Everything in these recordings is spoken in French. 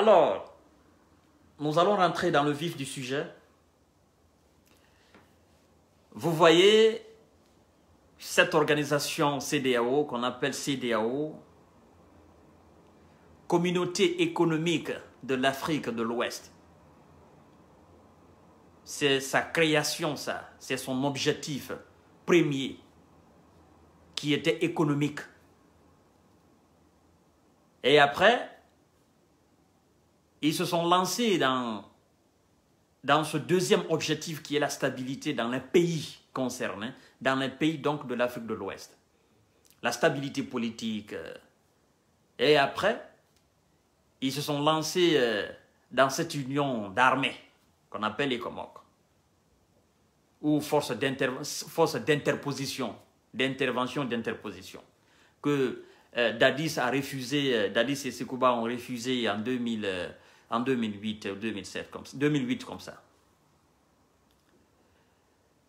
Alors, nous allons rentrer dans le vif du sujet. Vous voyez, cette organisation CDAO, qu'on appelle CDAO, Communauté économique de l'Afrique de l'Ouest. C'est sa création, ça. C'est son objectif premier qui était économique. Et après, ils se sont lancés dans, dans ce deuxième objectif qui est la stabilité dans les pays concernés, dans les pays donc de l'Afrique de l'Ouest. La stabilité politique. Euh, et après, ils se sont lancés euh, dans cette union d'armées qu'on appelle les Comoc, ou force d'interposition, d'intervention, d'interposition, que euh, Dadis a refusé, Dadis et Sekouba ont refusé en 2000 en 2008 ou 2007, comme, 2008 comme ça.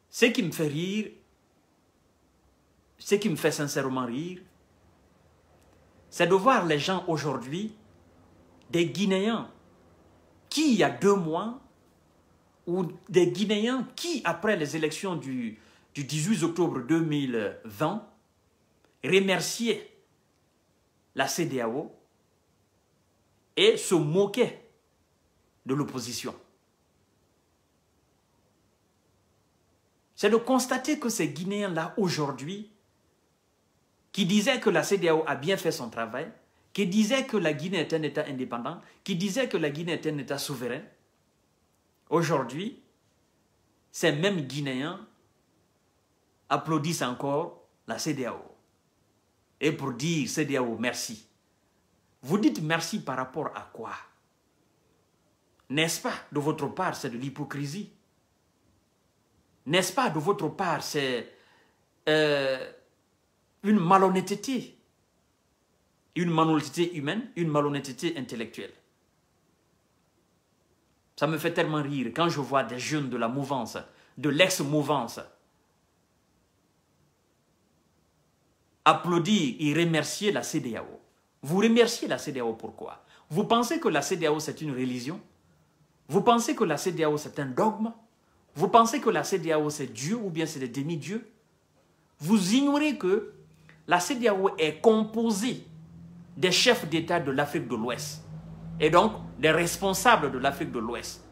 Ce qui me fait rire, ce qui me fait sincèrement rire, c'est de voir les gens aujourd'hui, des Guinéens, qui il y a deux mois, ou des Guinéens qui, après les élections du, du 18 octobre 2020, remerciaient la CDAO et se moquaient de l'opposition. C'est de constater que ces Guinéens-là, aujourd'hui, qui disaient que la CDAO a bien fait son travail, qui disaient que la Guinée est un État indépendant, qui disaient que la Guinée est un État souverain, aujourd'hui, ces mêmes Guinéens applaudissent encore la CDAO. Et pour dire CDAO, merci. Vous dites merci par rapport à quoi n'est-ce pas de votre part, c'est de l'hypocrisie N'est-ce pas de votre part, c'est euh, une malhonnêteté Une malhonnêteté humaine, une malhonnêteté intellectuelle. Ça me fait tellement rire quand je vois des jeunes de la mouvance, de l'ex-mouvance, applaudir et remercier la CDAO. Vous remerciez la CDAO pourquoi Vous pensez que la CDAO c'est une religion vous pensez que la CDAO, c'est un dogme Vous pensez que la CDAO, c'est Dieu ou bien c'est des demi-dieux Vous ignorez que la CDAO est composée des chefs d'État de l'Afrique de l'Ouest et donc des responsables de l'Afrique de l'Ouest,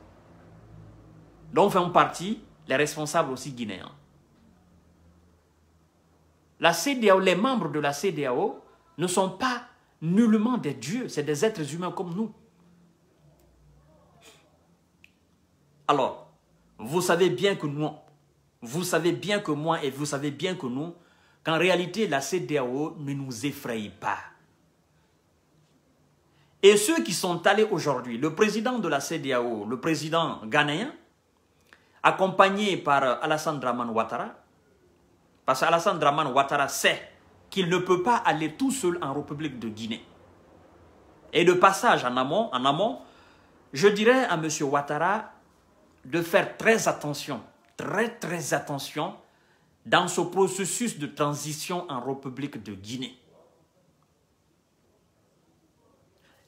dont font partie les responsables aussi guinéens. La les membres de la CDAO ne sont pas nullement des dieux, c'est des êtres humains comme nous. Alors, vous savez bien que nous, vous savez bien que moi et vous savez bien que nous, qu'en réalité, la CDAO ne nous effraie pas. Et ceux qui sont allés aujourd'hui, le président de la CDAO, le président ghanéen, accompagné par Alassane Draman Ouattara, parce qu'Alassane Draman Ouattara sait qu'il ne peut pas aller tout seul en République de Guinée. Et le passage en amont, en amont je dirais à M. Ouattara, de faire très attention, très très attention dans ce processus de transition en République de Guinée.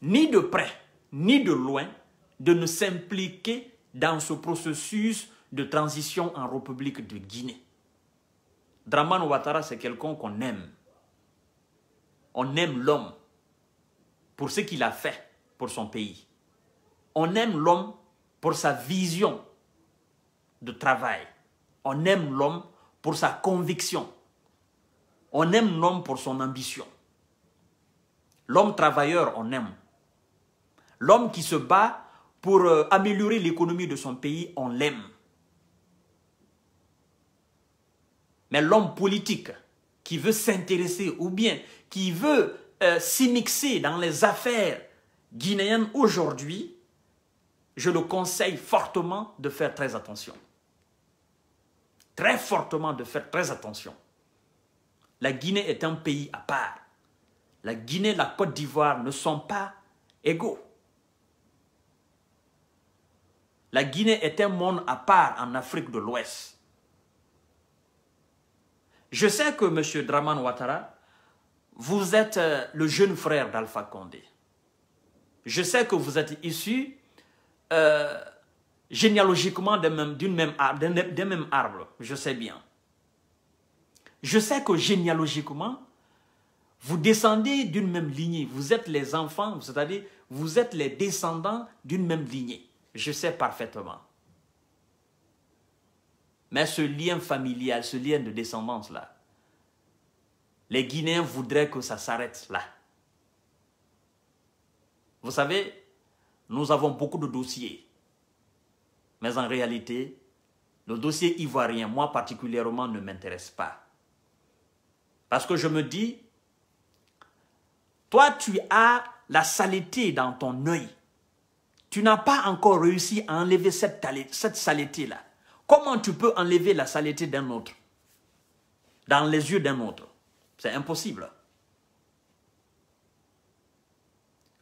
Ni de près, ni de loin, de ne s'impliquer dans ce processus de transition en République de Guinée. Draman Ouattara, c'est quelqu'un qu'on aime. On aime l'homme pour ce qu'il a fait pour son pays. On aime l'homme pour sa vision de travail. On aime l'homme pour sa conviction. On aime l'homme pour son ambition. L'homme travailleur, on aime. L'homme qui se bat pour euh, améliorer l'économie de son pays, on l'aime. Mais l'homme politique qui veut s'intéresser ou bien qui veut euh, s'y mixer dans les affaires guinéennes aujourd'hui, je le conseille fortement de faire très attention. Très fortement de faire très attention. La Guinée est un pays à part. La Guinée, la Côte d'Ivoire ne sont pas égaux. La Guinée est un monde à part en Afrique de l'Ouest. Je sais que M. Draman Ouattara, vous êtes euh, le jeune frère d'Alpha Condé. Je sais que vous êtes issu euh, généalogiquement d'un même, arbre, même arbre, je sais bien. Je sais que généalogiquement, vous descendez d'une même lignée. Vous êtes les enfants, c'est-à-dire vous êtes les descendants d'une même lignée. Je sais parfaitement. Mais ce lien familial, ce lien de descendance-là, les Guinéens voudraient que ça s'arrête là. Vous savez, nous avons beaucoup de dossiers. Mais en réalité, le dossier ivoirien, moi particulièrement, ne m'intéresse pas. Parce que je me dis, toi, tu as la saleté dans ton œil. Tu n'as pas encore réussi à enlever cette, cette saleté-là. Comment tu peux enlever la saleté d'un autre Dans les yeux d'un autre. C'est impossible.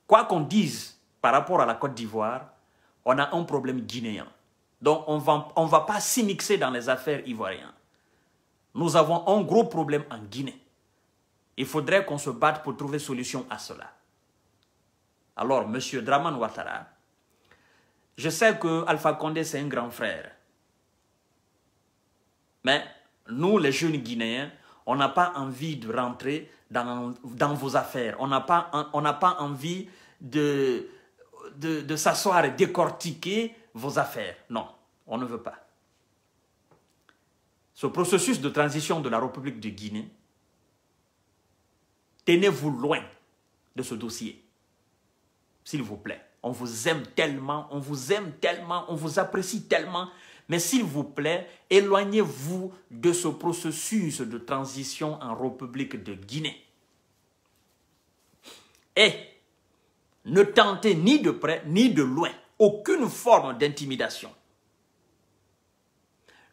Quoi qu'on dise, par rapport à la Côte d'Ivoire, on a un problème guinéen. Donc, on ne on va pas s'y mixer dans les affaires ivoiriennes. Nous avons un gros problème en Guinée. Il faudrait qu'on se batte pour trouver solution à cela. Alors, M. Draman Ouattara, je sais que Alpha Condé, c'est un grand frère. Mais nous, les jeunes Guinéens, on n'a pas envie de rentrer dans, dans vos affaires. On n'a pas, pas envie de, de, s'asseoir et décortiquer vos affaires. Non, on ne veut pas. Ce processus de transition de la République de Guinée, tenez-vous loin de ce dossier, s'il vous plaît. On vous aime tellement, on vous aime tellement, on vous apprécie tellement. Mais s'il vous plaît, éloignez-vous de ce processus de transition en République de Guinée. Et ne tentez ni de près ni de loin aucune forme d'intimidation.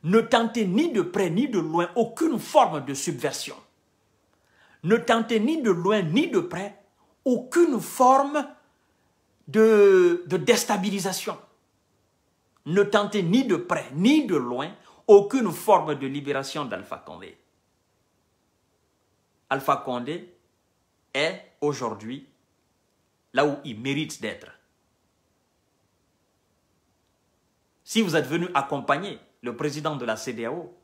Ne tentez ni de près ni de loin aucune forme de subversion. Ne tentez ni de loin ni de près aucune forme de, de déstabilisation. Ne tentez ni de près ni de loin aucune forme de libération d'Alpha Condé. Alpha Condé est aujourd'hui là où il mérite d'être. Si vous êtes venu accompagner le président de la CDAO,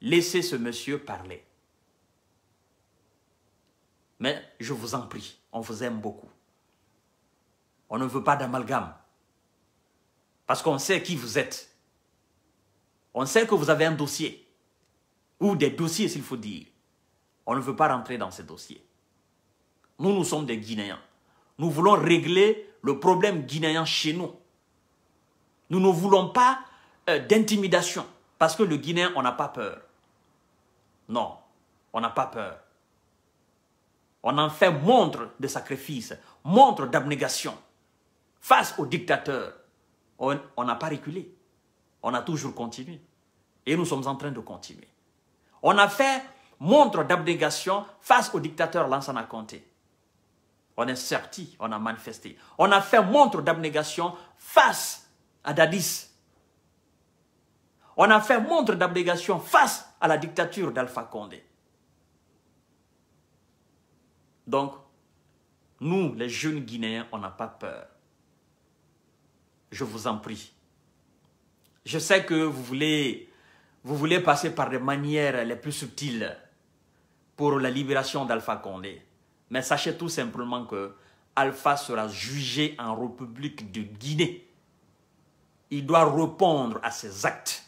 laissez ce monsieur parler. Mais je vous en prie, on vous aime beaucoup. On ne veut pas d'amalgame. Parce qu'on sait qui vous êtes. On sait que vous avez un dossier. Ou des dossiers, s'il faut dire. On ne veut pas rentrer dans ces dossiers. Nous, nous sommes des Guinéens. Nous voulons régler le problème guinéen chez nous. Nous ne voulons pas euh, d'intimidation. Parce que le Guinéen, on n'a pas peur. Non, on n'a pas peur. On en fait montre de sacrifice, montre d'abnégation. Face au dictateur. on n'a pas reculé. On a toujours continué. Et nous sommes en train de continuer. On a fait montre d'abnégation face au dictateur Lansana Conté. On est sorti, on a manifesté. On a fait montre d'abnégation face à Dadis. On a fait montre d'abnégation face à la dictature d'Alpha Condé. Donc, nous, les jeunes Guinéens, on n'a pas peur. Je vous en prie. Je sais que vous voulez, vous voulez passer par les manières les plus subtiles pour la libération d'Alpha Condé. Mais sachez tout simplement que Alpha sera jugé en République de Guinée. Il doit répondre à ses actes.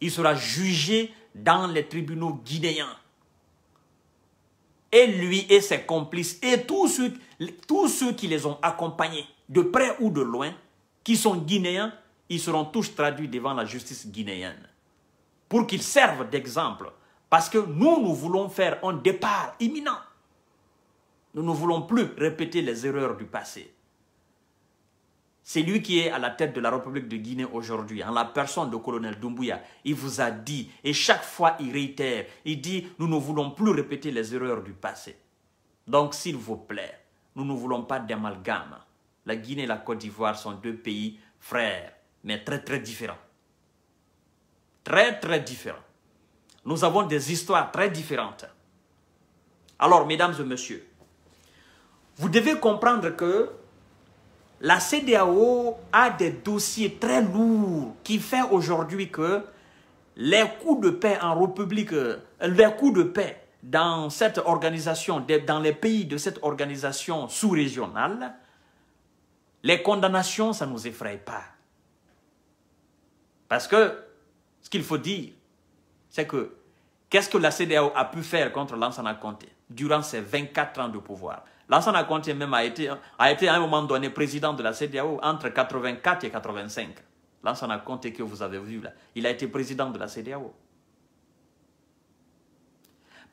Il sera jugé dans les tribunaux guinéens. Et lui et ses complices et tous ceux, tous ceux qui les ont accompagnés, de près ou de loin, qui sont guinéens, ils seront tous traduits devant la justice guinéenne pour qu'ils servent d'exemple. Parce que nous, nous voulons faire un départ imminent nous ne voulons plus répéter les erreurs du passé. C'est lui qui est à la tête de la République de Guinée aujourd'hui, en la personne de colonel Doumbouya. Il vous a dit, et chaque fois il réitère, il dit, nous ne voulons plus répéter les erreurs du passé. Donc s'il vous plaît, nous ne voulons pas d'amalgame. La Guinée et la Côte d'Ivoire sont deux pays frères, mais très très différents. Très très différents. Nous avons des histoires très différentes. Alors, mesdames et messieurs, vous devez comprendre que la CDAO a des dossiers très lourds qui fait aujourd'hui que les coups de paix en République, euh, les coups de paix dans cette organisation, dans les pays de cette organisation sous-régionale, les condamnations, ça ne nous effraie pas. Parce que ce qu'il faut dire, c'est que qu'est-ce que la CDAO a pu faire contre Lansana Conté durant ses 24 ans de pouvoir Lansana Conté même a été, a été à un moment donné président de la CDAO entre 84 et 85. Lansana Conté que vous avez vu là, il a été président de la CDAO.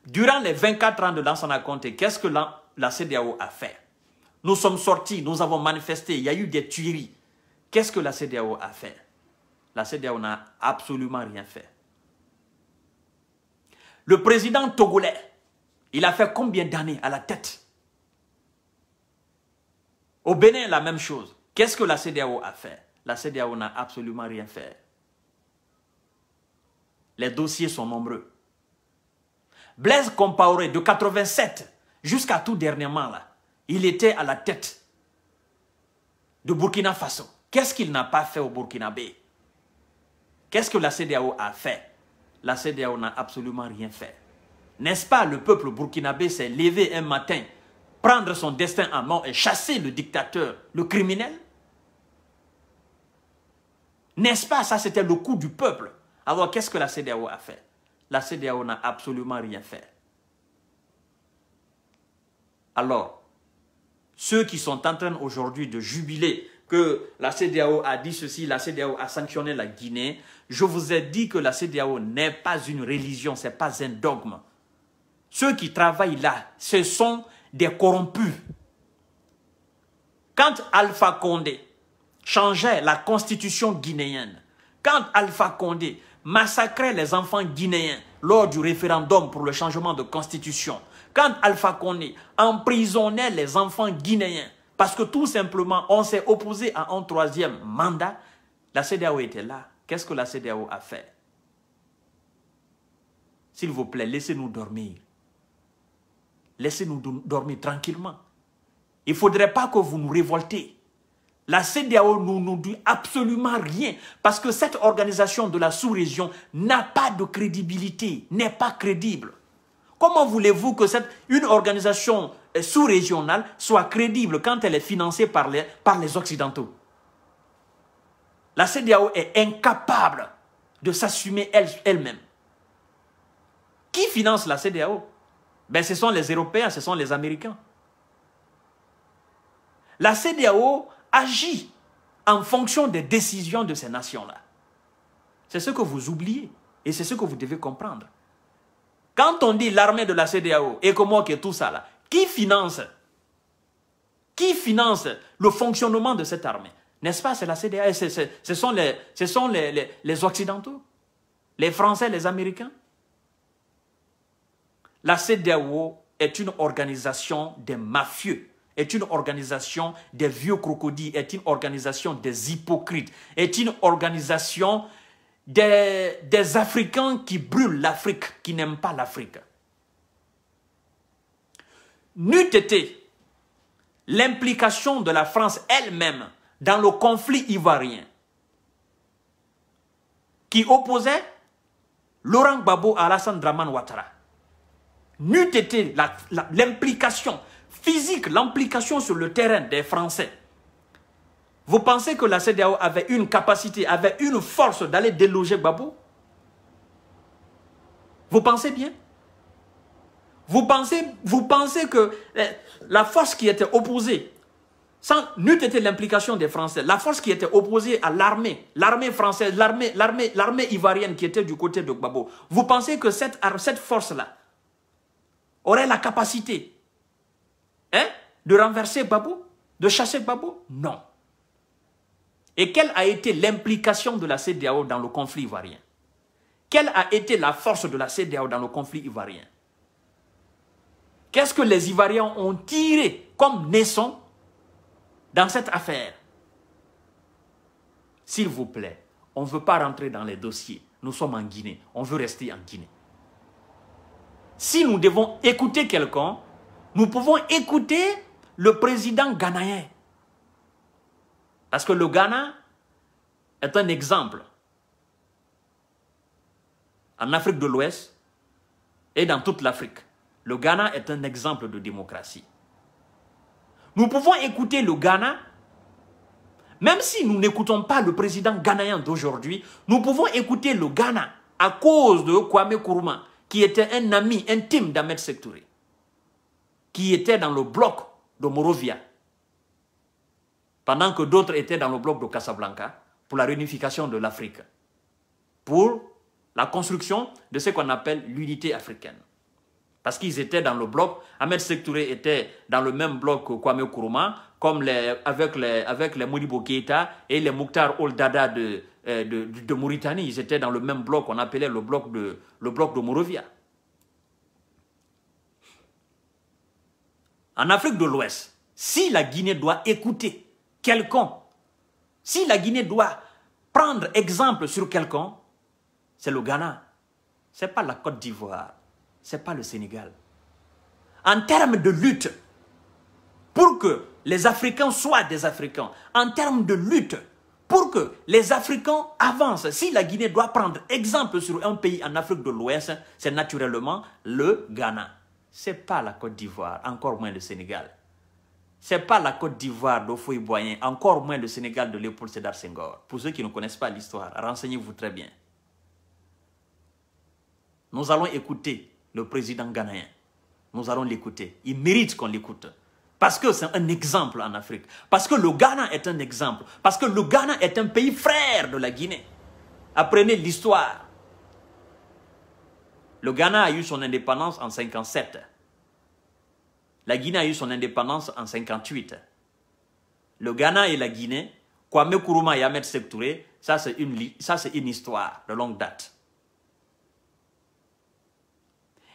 Durant les 24 ans de Lansana Conté, qu'est-ce que la, la CDAO a fait Nous sommes sortis, nous avons manifesté, il y a eu des tueries. Qu'est-ce que la CDAO a fait La CDAO n'a absolument rien fait. Le président togolais, il a fait combien d'années à la tête au Bénin, la même chose. Qu'est-ce que la CDAO a fait La CDAO n'a absolument rien fait. Les dossiers sont nombreux. Blaise Compaoré, de 87 jusqu'à tout dernièrement, là, il était à la tête de Burkina Faso. Qu'est-ce qu'il n'a pas fait au Burkinabé Qu'est-ce que la CDAO a fait La CDAO n'a absolument rien fait. N'est-ce pas, le peuple burkinabé s'est levé un matin prendre son destin en main et chasser le dictateur, le criminel N'est-ce pas Ça, c'était le coup du peuple. Alors, qu'est-ce que la CDAO a fait La CDAO n'a absolument rien fait. Alors, ceux qui sont en train aujourd'hui de jubiler que la CDAO a dit ceci, la CDAO a sanctionné la Guinée, je vous ai dit que la CDAO n'est pas une religion, ce n'est pas un dogme. Ceux qui travaillent là, ce sont des corrompus. Quand Alpha Condé changeait la constitution guinéenne, quand Alpha Condé massacrait les enfants guinéens lors du référendum pour le changement de constitution, quand Alpha Condé emprisonnait les enfants guinéens, parce que tout simplement, on s'est opposé à un troisième mandat, la CDAO était là. Qu'est-ce que la CDAO a fait S'il vous plaît, laissez-nous dormir. Laissez-nous dormir tranquillement. Il ne faudrait pas que vous nous révoltez. La CDAO ne nous, dit absolument rien parce que cette organisation de la sous-région n'a pas de crédibilité, n'est pas crédible. Comment voulez-vous que cette, une organisation euh, sous-régionale soit crédible quand elle est financée par les, par les Occidentaux La CDAO est incapable de s'assumer elle-même. Qui finance la CDAO ben, ce sont les Européens, ce sont les Américains. La CDAO agit en fonction des décisions de ces nations-là. C'est ce que vous oubliez et c'est ce que vous devez comprendre. Quand on dit l'armée de la CDAO et comment que tout ça là, qui finance Qui finance le fonctionnement de cette armée N'est-ce pas C'est la CDAO, ce sont, les, ce sont les Occidentaux, les Français, les Américains. La CDAO est une organisation des mafieux, est une organisation des vieux crocodiles, est une organisation des hypocrites, est une organisation des, Africains qui brûlent l'Afrique, qui n'aiment pas l'Afrique. N'eût été l'implication de la France elle-même dans le conflit ivoirien qui opposait Laurent Gbagbo à Alassane Draman Ouattara n'eût été l'implication physique, l'implication sur le terrain des Français, vous pensez que la CDAO avait une capacité, avait une force d'aller déloger Babou Vous pensez bien vous pensez, vous pensez que eh, la force qui était opposée, sans n'eût été l'implication des Français, la force qui était opposée à l'armée, l'armée française, l'armée ivoirienne qui était du côté de Babou. vous pensez que cette, cette force-là, aurait la capacité hein, de renverser Babou, de chasser Babou Non. Et quelle a été l'implication de la CDAO dans le conflit ivoirien Quelle a été la force de la CDAO dans le conflit ivoirien Qu'est-ce que les Ivoiriens ont tiré comme naissant dans cette affaire S'il vous plaît, on ne veut pas rentrer dans les dossiers. Nous sommes en Guinée, on veut rester en Guinée si nous devons écouter quelqu'un, nous pouvons écouter le président ghanéen. Parce que le Ghana est un exemple en Afrique de l'Ouest et dans toute l'Afrique. Le Ghana est un exemple de démocratie. Nous pouvons écouter le Ghana, même si nous n'écoutons pas le président ghanéen d'aujourd'hui, nous pouvons écouter le Ghana à cause de Kwame Kourouma qui était un ami intime d'Ahmed Sektouré, qui était dans le bloc de Morovia, pendant que d'autres étaient dans le bloc de Casablanca pour la réunification de l'Afrique, pour la construction de ce qu'on appelle l'unité africaine. Parce qu'ils étaient dans le bloc, Ahmed Sektouré était dans le même bloc que Kwame comme les, avec les, avec les et les Mouktar Oldada de, euh, de, Mauritanie. Ils étaient dans le même bloc, on appelait le bloc de, le bloc de Morovia. En Afrique de l'Ouest, si la Guinée doit écouter quelqu'un, si la Guinée doit prendre exemple sur quelqu'un, c'est le Ghana. Ce n'est pas la Côte d'Ivoire. Ce n'est pas le Sénégal. En termes de lutte, pour que les Africains soient des Africains, en termes de lutte pour que les Africains avancent. Si la Guinée doit prendre exemple sur un pays en Afrique de l'Ouest, c'est naturellement le Ghana. Ce n'est pas la Côte d'Ivoire, encore moins le Sénégal. Ce n'est pas la Côte d'Ivoire de Boyen, encore moins le Sénégal de Léopold Sédar Senghor. Pour ceux qui ne connaissent pas l'histoire, renseignez-vous très bien. Nous allons écouter le président ghanéen. Nous allons l'écouter. Il mérite qu'on l'écoute. Parce que c'est un exemple en Afrique. Parce que le Ghana est un exemple. Parce que le Ghana est un pays frère de la Guinée. Apprenez l'histoire. Le Ghana a eu son indépendance en 57. La Guinée a eu son indépendance en 58. Le Ghana et la Guinée, Kwame Nkrumah et Ahmed Touré, ça c'est une, histoire de longue date.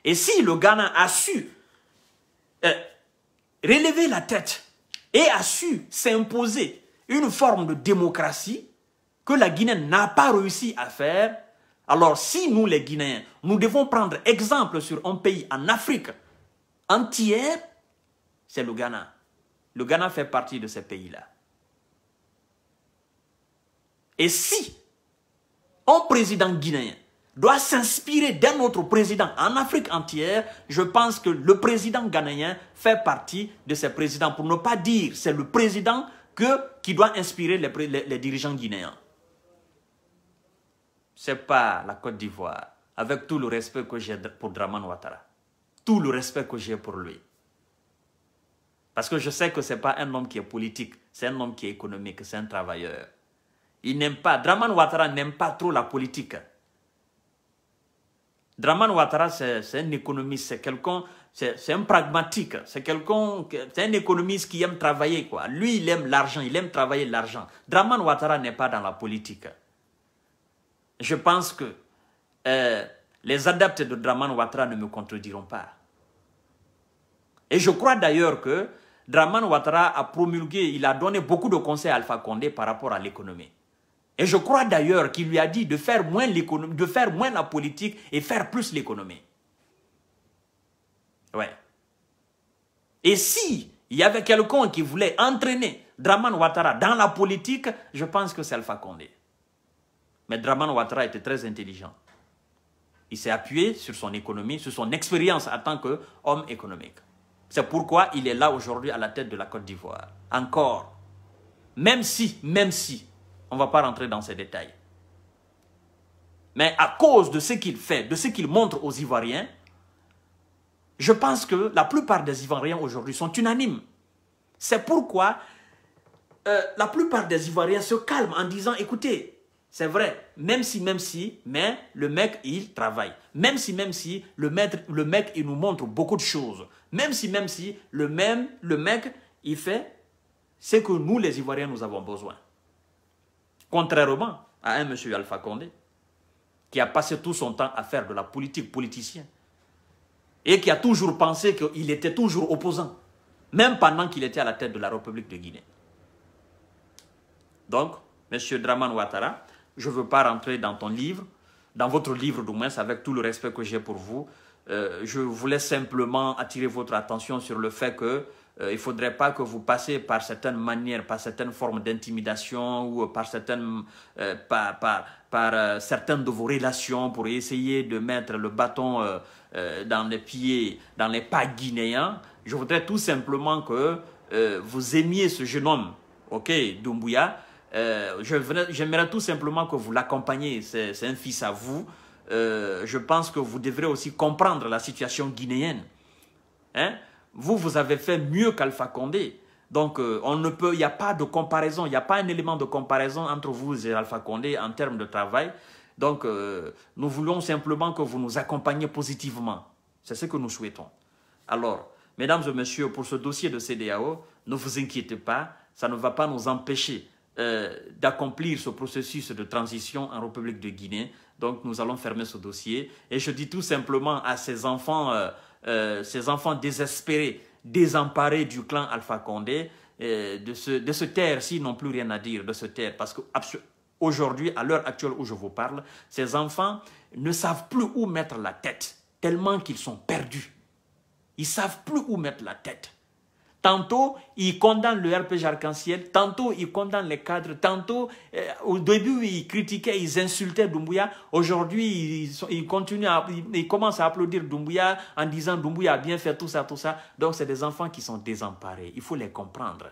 Et si le Ghana a su euh, relevé la tête et a su s'imposer une forme de démocratie que la Guinée n'a pas réussi à faire, alors si nous les Guinéens, nous devons prendre exemple sur un pays en Afrique entière, c'est le Ghana. Le Ghana fait partie de ces pays-là. Et si un président guinéen doit s'inspirer d'un autre président en Afrique entière, je pense que le président ghanéen fait partie de ces présidents. Pour ne pas dire, c'est le président que, qui doit inspirer les, dirigeants guinéens. Ce n'est pas la Côte d'Ivoire, avec tout le respect que j'ai pour Draman Ouattara. Tout le respect que j'ai pour lui. Parce que je sais que ce n'est pas un homme qui est politique, c'est un homme qui est économique, c'est un travailleur. Il n'aime pas, Draman Ouattara n'aime pas trop la politique. Draman Ouattara, c'est un économiste, c'est quelqu'un, c'est un pragmatique, c'est quelqu'un, c'est un économiste qui aime travailler, quoi. Lui, il aime l'argent, il aime travailler l'argent. Draman Ouattara n'est pas dans la politique. Je pense que euh, les adeptes de Draman Ouattara ne me contrediront pas. Et je crois d'ailleurs que Draman Ouattara a promulgué, il a donné beaucoup de conseils à Alpha Condé par rapport à l'économie. Et je crois d'ailleurs qu'il lui a dit de faire, moins de faire moins la politique et faire plus l'économie. Ouais. Et si il y avait quelqu'un qui voulait entraîner Draman Ouattara dans la politique, je pense que c'est Alpha Condé. Mais Draman Ouattara était très intelligent. Il s'est appuyé sur son économie, sur son expérience en tant qu'homme économique. C'est pourquoi il est là aujourd'hui à la tête de la Côte d'Ivoire. Encore. Même si, même si, on ne va pas rentrer dans ces détails. Mais à cause de ce qu'il fait, de ce qu'il montre aux Ivoiriens, je pense que la plupart des Ivoiriens aujourd'hui sont unanimes. C'est pourquoi euh, la plupart des Ivoiriens se calment en disant, écoutez, c'est vrai, même si, même si, mais le mec, il travaille. Même si, même si, le, maître, le mec, il nous montre beaucoup de choses. Même si, même si, le, même, le mec, il fait ce que nous, les Ivoiriens, nous avons besoin. Contrairement à un monsieur Alpha Condé, qui a passé tout son temps à faire de la politique politicien, et qui a toujours pensé qu'il était toujours opposant, même pendant qu'il était à la tête de la République de Guinée. Donc, monsieur Draman Ouattara, je ne veux pas rentrer dans ton livre, dans votre livre du avec tout le respect que j'ai pour vous, euh, je voulais simplement attirer votre attention sur le fait que euh, il ne faudrait pas que vous passiez par certaines manières, par certaines formes d'intimidation ou par, certaines, euh, par, par, euh, certaines de vos relations pour essayer de mettre le bâton dans les pieds, dans les pas guinéens. Je voudrais tout simplement que vous aimiez ce jeune homme, ok, Dumbuya. J'aimerais tout simplement que vous l'accompagniez, c'est un fils à vous. je pense que vous devrez aussi comprendre la situation guinéenne. Hein? Vous, vous avez fait mieux qu'Alpha Condé. Donc, euh, on ne peut, il n'y a pas de comparaison, il n'y a pas un élément de comparaison entre vous et Alpha Condé en termes de travail. Donc, euh, nous voulons simplement que vous nous accompagniez positivement. C'est ce que nous souhaitons. Alors, mesdames et messieurs, pour ce dossier de CDAO, ne vous inquiétez pas, ça ne va pas nous empêcher euh, d'accomplir ce processus de transition en République de Guinée. Donc, nous allons fermer ce dossier. Et je dis tout simplement à ces enfants... Euh, ces enfants désespérés, désemparés du clan Alpha Condé, euh, de, ce, se taire s'ils n'ont plus rien à dire, de se taire. Parce qu'aujourd'hui, à l'heure actuelle où je vous parle, ces enfants ne savent plus où mettre la tête, tellement qu'ils sont perdus. Ils savent plus où mettre la tête. Tantôt, ils condamnent le RPG arc-en-ciel, tantôt, ils condamnent les cadres, tantôt, euh, au début, ils critiquaient, ils insultaient Doumbouya. Aujourd'hui, ils commencent à, à applaudir Doumbouya en disant Doumbouya a bien fait tout ça, tout ça. Donc, c'est des enfants qui sont désemparés. Il faut les comprendre.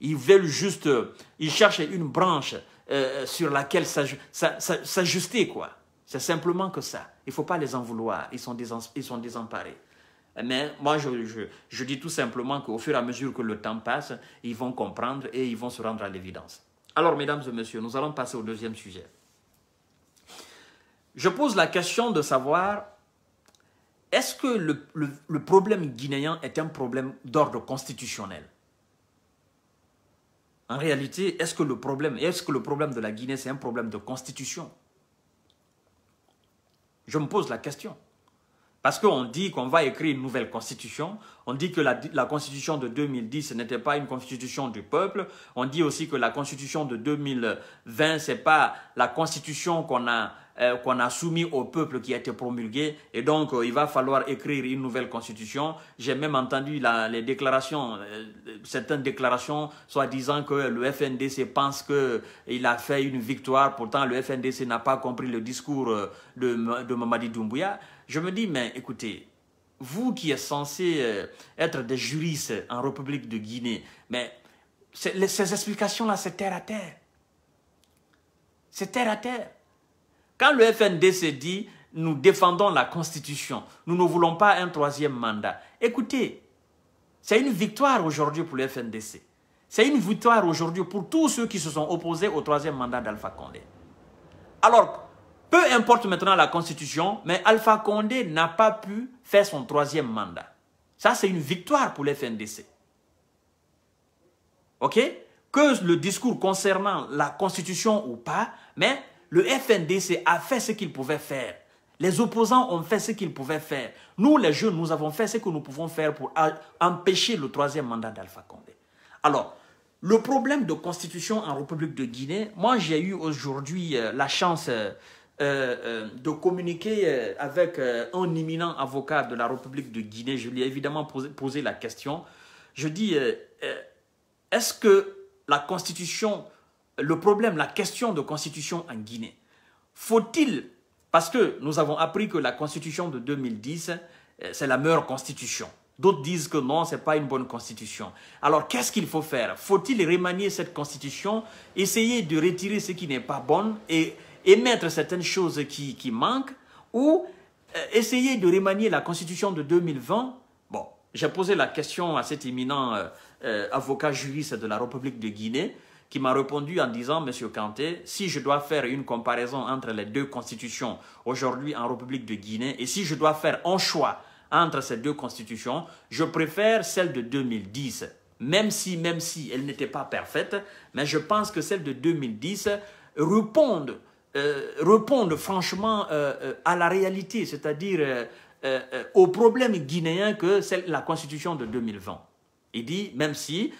Ils veulent juste, euh, ils cherchent une branche euh, sur laquelle s'ajuster, quoi. C'est simplement que ça. Il ne faut pas les en vouloir. Ils sont, ils sont désemparés. Mais moi, je, dis tout simplement qu'au fur et à mesure que le temps passe, ils vont comprendre et ils vont se rendre à l'évidence. Alors, mesdames et messieurs, nous allons passer au deuxième sujet. Je pose la question de savoir, est-ce que le, problème guinéen est un problème d'ordre constitutionnel en réalité, est-ce que le problème, est-ce que le problème de la Guinée, c'est un problème de constitution Je me pose la question. Parce qu'on dit qu'on va écrire une nouvelle constitution, on dit que la, constitution de 2010 n'était pas une constitution du peuple, on dit aussi que la constitution de 2020, ce n'est pas la constitution qu'on a, euh, qu'on a soumise au peuple qui a été promulguée, et donc euh, il va falloir écrire une nouvelle constitution. J'ai même entendu les déclarations, euh, certaines déclarations, soi-disant que le FNDC pense qu'il a fait une victoire, pourtant le FNDC n'a pas compris le discours de, de Mamadi Doumbouya. Je me dis, mais écoutez, vous qui êtes censé euh, être des juristes en République de Guinée, mais ces explications-là, c'est terre à terre. C'est terre à terre. Quand le FNDC dit, nous défendons la Constitution, nous ne voulons pas un troisième mandat. Écoutez, c'est une victoire aujourd'hui pour le FNDC. C'est une victoire aujourd'hui pour tous ceux qui se sont opposés au troisième mandat d'Alpha Condé. Alors, peu importe maintenant la constitution, mais Alpha Condé n'a pas pu faire son troisième mandat. Ça, c'est une victoire pour FNDC. OK Que le discours concernant la constitution ou pas, mais le FNDC a fait ce qu'il pouvait faire. Les opposants ont fait ce qu'ils pouvaient faire. Nous, les jeunes, nous avons fait ce que nous pouvons faire pour empêcher le troisième mandat d'Alpha Condé. Alors, le problème de constitution en République de Guinée, moi j'ai eu aujourd'hui euh, la chance euh, euh, euh, de communiquer euh, avec un imminent avocat de la République de Guinée. Je lui ai évidemment posé, la question. Je dis, est-ce que la constitution, le problème, la question de constitution en Guinée, faut-il, parce que nous avons appris que la constitution de 2010, c'est la meilleure constitution. D'autres disent que non, ce n'est pas une bonne constitution. Alors, qu'est-ce qu'il faut faire Faut-il remanier cette constitution, essayer de retirer ce qui n'est pas bon et émettre certaines choses qui, qui manquent ou euh, essayer de remanier la Constitution de 2020. Bon, j'ai posé la question à cet éminent euh, euh, avocat juriste de la République de Guinée qui m'a répondu en disant, Monsieur Kanté, si je dois faire une comparaison entre les deux constitutions aujourd'hui en République de Guinée et si je dois faire un choix entre ces deux constitutions, je préfère celle de 2010. Même si, même si elle n'était pas parfaite, mais je pense que celle de 2010 répondent euh, répondent franchement euh, euh, à la réalité, c'est-à-dire aux au problème guinéen que c'est la constitution de 2020. Il dit, même si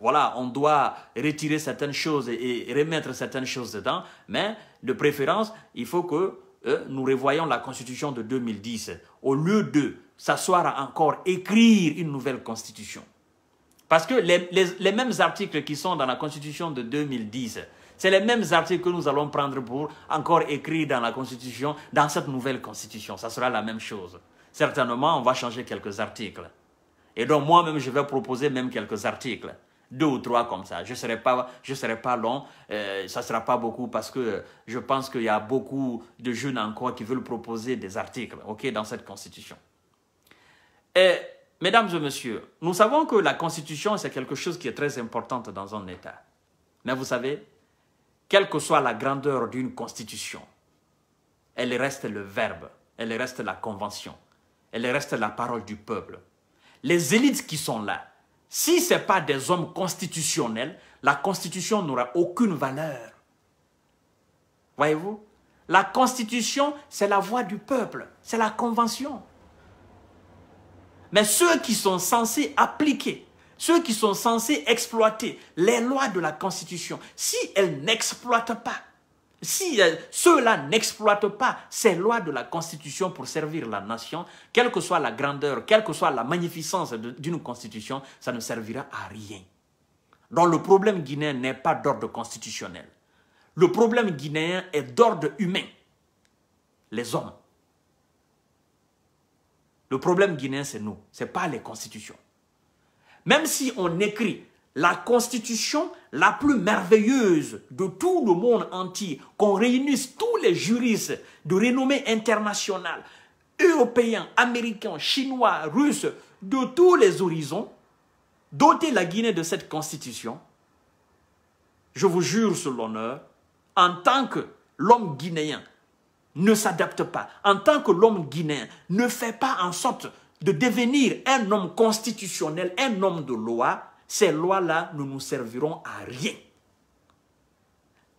voilà, on doit retirer certaines choses et, remettre certaines choses dedans, mais de préférence, il faut que nous revoyons la constitution de 2010. Au lieu de s'asseoir à encore écrire une nouvelle constitution. Parce que les, les mêmes articles qui sont dans la constitution de 2010, c'est les mêmes articles que nous allons prendre pour encore écrire dans la Constitution, dans cette nouvelle Constitution. Ça sera la même chose. Certainement, on va changer quelques articles. Et donc, moi-même, je vais proposer même quelques articles. Deux ou trois comme ça. Je ne serai, pas, serai pas long. Euh, ça ne sera pas beaucoup parce que je pense qu'il y a beaucoup de jeunes encore qui veulent proposer des articles ok, dans cette Constitution. Et, mesdames et messieurs, nous savons que la Constitution, c'est quelque chose qui est très important dans un État. Mais vous savez, quelle que soit la grandeur d'une constitution, elle reste le verbe, elle reste la convention, elle reste la parole du peuple. Les élites qui sont là, si ce n'est pas des hommes constitutionnels, la constitution n'aura aucune valeur. Voyez-vous La constitution, c'est la voix du peuple, c'est la convention. Mais ceux qui sont censés appliquer ceux qui sont censés exploiter les lois de la Constitution, si elles n'exploitent pas, si euh, ceux-là n'exploitent pas ces lois de la Constitution pour servir la nation, quelle que soit la grandeur, quelle que soit la magnificence d'une Constitution, ça ne servira à rien. Donc le problème guinéen n'est pas d'ordre constitutionnel. Le problème guinéen est d'ordre humain. Les hommes. Le problème guinéen, c'est nous, ce n'est pas les constitutions même si on écrit la constitution la plus merveilleuse de tout le monde entier, qu'on réunisse tous les juristes de renommée internationale, européens, américains, chinois, russes, de tous les horizons, doter la Guinée de cette constitution, je vous jure sur l'honneur, en tant que l'homme guinéen ne s'adapte pas, en tant que l'homme guinéen ne fait pas en sorte de devenir un homme constitutionnel, un homme de loi, ces lois-là ne nous serviront à rien.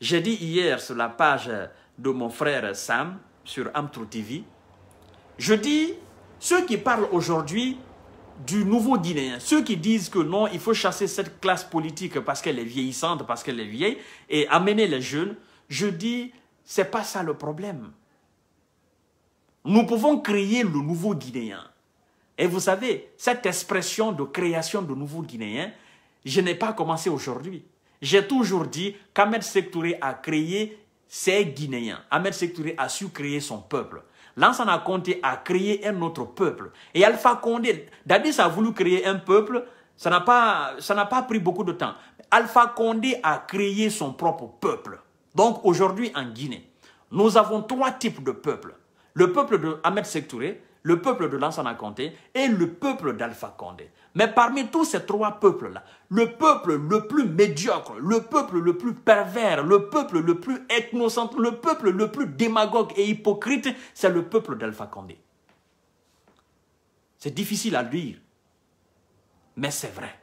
J'ai dit hier sur la page de mon frère Sam sur Amtro TV, je dis, ceux qui parlent aujourd'hui du nouveau Guinéen, ceux qui disent que non, il faut chasser cette classe politique parce qu'elle est vieillissante, parce qu'elle est vieille, et amener les jeunes, je dis, c'est pas ça le problème. Nous pouvons créer le nouveau Guinéen. Et vous savez, cette expression de création de nouveaux Guinéens, je n'ai pas commencé aujourd'hui. J'ai toujours dit qu'Ahmed Sektouré a créé ses Guinéens. Ahmed Sektouré a su créer son peuple. Lansana Conté a créé un autre peuple. Et Alpha Condé, Dadis a voulu créer un peuple, ça n'a pas, pas pris beaucoup de temps. Alpha Condé a créé son propre peuple. Donc aujourd'hui en Guinée, nous avons trois types de peuples. Le peuple de Ahmed Sektouré, le peuple de Lansana Conté et le peuple d'Alpha Condé. Mais parmi tous ces trois peuples-là, le peuple le plus médiocre, le peuple le plus pervers, le peuple le plus ethnocentre, le peuple le plus démagogue et hypocrite, c'est le peuple d'Alpha Condé. C'est difficile à dire, mais c'est vrai.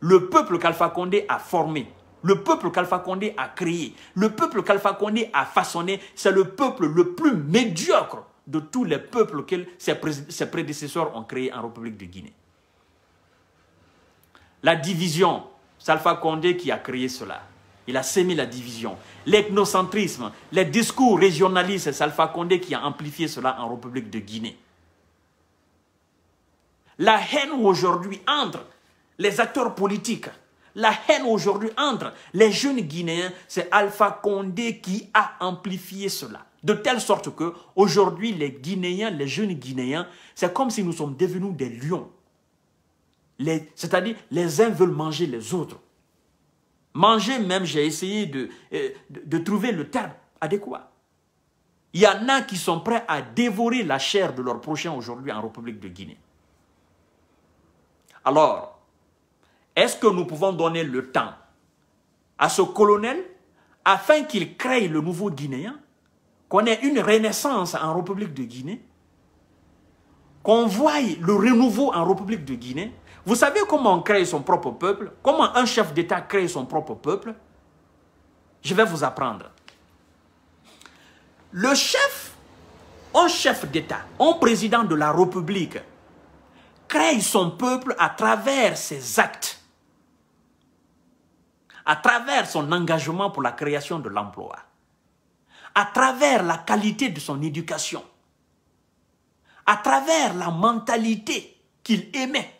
Le peuple qu'Alpha Condé a formé, le peuple qu'Alpha Condé a créé, le peuple qu'Alpha Condé a façonné, c'est le peuple le plus médiocre, de tous les peuples que ses, prédécesseurs ont créés en République de Guinée. La division, c'est Alpha Condé qui a créé cela. Il a sémé la division. L'ethnocentrisme, les discours régionalistes, c'est Alpha Condé qui a amplifié cela en République de Guinée. La haine aujourd'hui entre les acteurs politiques, la haine aujourd'hui entre les jeunes Guinéens, c'est Alpha Condé qui a amplifié cela. De telle sorte que aujourd'hui les Guinéens, les jeunes Guinéens, c'est comme si nous sommes devenus des lions. C'est-à-dire, les uns veulent manger les autres. Manger même, j'ai essayé de, euh, de, de, trouver le terme adéquat. Il y en a qui sont prêts à dévorer la chair de leur prochain aujourd'hui en République de Guinée. Alors, est-ce que nous pouvons donner le temps à ce colonel afin qu'il crée le nouveau Guinéen qu'on ait une renaissance en République de Guinée, qu'on voie le renouveau en République de Guinée. Vous savez comment on crée son propre peuple Comment un chef d'État crée son propre peuple Je vais vous apprendre. Le chef, un chef d'État, un président de la République, crée son peuple à travers ses actes, à travers son engagement pour la création de l'emploi à travers la qualité de son éducation, à travers la mentalité qu'il aimait,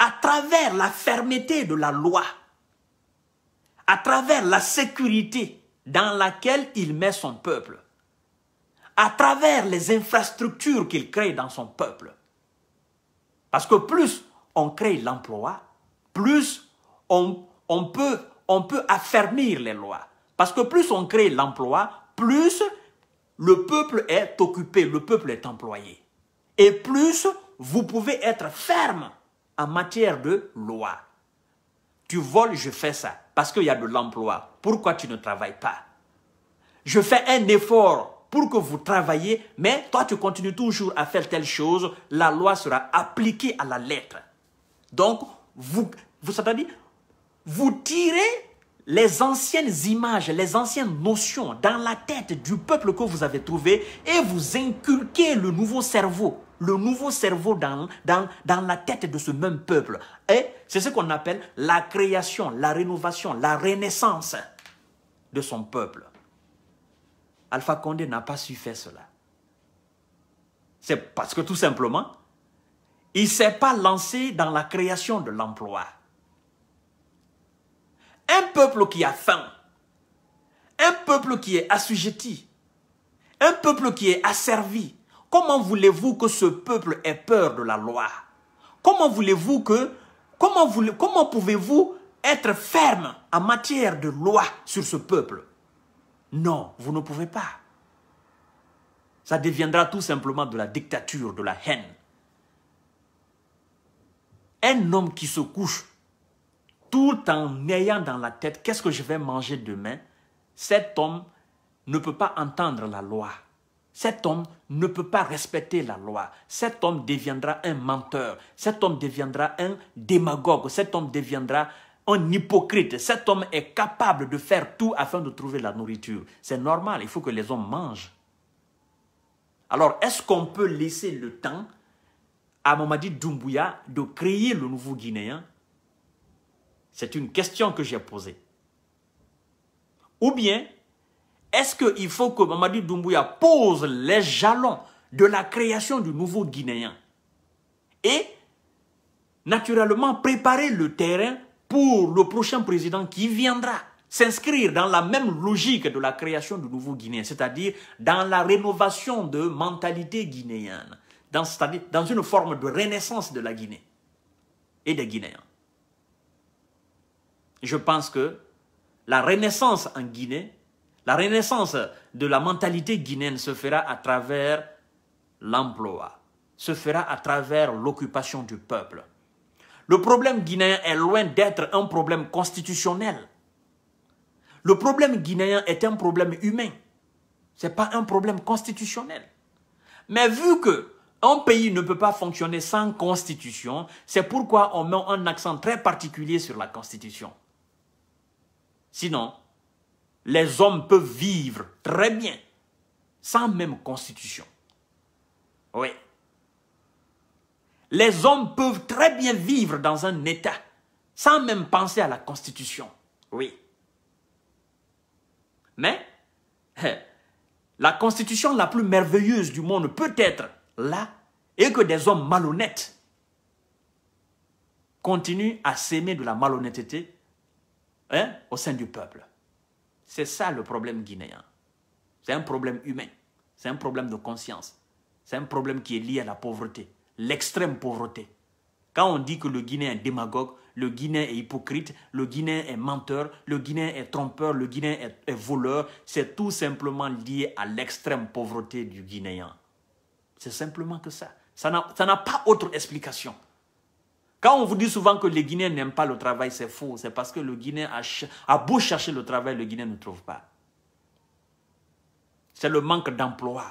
à travers la fermeté de la loi, à travers la sécurité dans laquelle il met son peuple, à travers les infrastructures qu'il crée dans son peuple. Parce que plus on crée l'emploi, plus on, on peut affermir les lois parce que plus on crée l'emploi, plus le peuple est occupé, le peuple est employé. Et plus vous pouvez être ferme en matière de loi. Tu voles, je fais ça, parce qu'il y a de l'emploi. Pourquoi tu ne travailles pas Je fais un effort pour que vous travailliez, mais toi tu continues toujours à faire telle chose, la loi sera appliquée à la lettre. Donc, vous, vous, ça vous tirez les anciennes images, les anciennes notions dans la tête du peuple que vous avez trouvé et vous inculquez le nouveau cerveau, le nouveau cerveau dans, la tête de ce même peuple. Et c'est ce qu'on appelle la création, la rénovation, la renaissance de son peuple. Alpha Condé n'a pas su faire cela. C'est parce que tout simplement, il ne s'est pas lancé dans la création de l'emploi. Un peuple qui a faim, un peuple qui est assujetti, un peuple qui est asservi, comment voulez-vous que ce peuple ait peur de la loi Comment voulez-vous que... Comment, pouvez-vous être ferme en matière de loi sur ce peuple Non, vous ne pouvez pas. Ça deviendra tout simplement de la dictature, de la haine. Un homme qui se couche tout en ayant dans la tête qu'est-ce que je vais manger demain, cet homme ne peut pas entendre la loi. Cet homme ne peut pas respecter la loi. Cet homme deviendra un menteur. Cet homme deviendra un démagogue. Cet homme deviendra un hypocrite. Cet homme est capable de faire tout afin de trouver la nourriture. C'est normal, il faut que les hommes mangent. Alors, est-ce qu'on peut laisser le temps à Mamadi Doumbouya de créer le nouveau Guinéen c'est une question que j'ai posée. Ou bien, est-ce qu'il faut que Mamadi Doumbouya pose les jalons de la création du nouveau Guinéen et naturellement préparer le terrain pour le prochain président qui viendra s'inscrire dans la même logique de la création du nouveau Guinéen, c'est-à-dire dans la rénovation de mentalité guinéenne, dans, c'est-à-dire dans une forme de renaissance de la Guinée et des Guinéens je pense que la renaissance en Guinée, la renaissance de la mentalité guinéenne se fera à travers l'emploi, se fera à travers l'occupation du peuple. Le problème guinéen est loin d'être un problème constitutionnel. Le problème guinéen est un problème humain. Ce n'est pas un problème constitutionnel. Mais vu que un pays ne peut pas fonctionner sans constitution, c'est pourquoi on met un accent très particulier sur la constitution. Sinon, les hommes peuvent vivre très bien sans même constitution. Oui. Les hommes peuvent très bien vivre dans un État sans même penser à la constitution. Oui. Mais hein, la constitution la plus merveilleuse du monde peut être là et que des hommes malhonnêtes continuent à s'aimer de la malhonnêteté Hein, au sein du peuple. C'est ça le problème guinéen. C'est un problème humain. C'est un problème de conscience. C'est un problème qui est lié à la pauvreté, l'extrême pauvreté. Quand on dit que le Guinéen est démagogue, le Guinéen est hypocrite, le Guinéen est menteur, le Guinéen est trompeur, le Guinéen est, est voleur, c'est tout simplement lié à l'extrême pauvreté du Guinéen. C'est simplement que ça. Ça n'a pas autre explication. Quand on vous dit souvent que les Guinéens n'aiment pas le travail, c'est faux. C'est parce que le Guinéen a, beau chercher le travail, le Guinéen ne trouve pas. C'est le manque d'emploi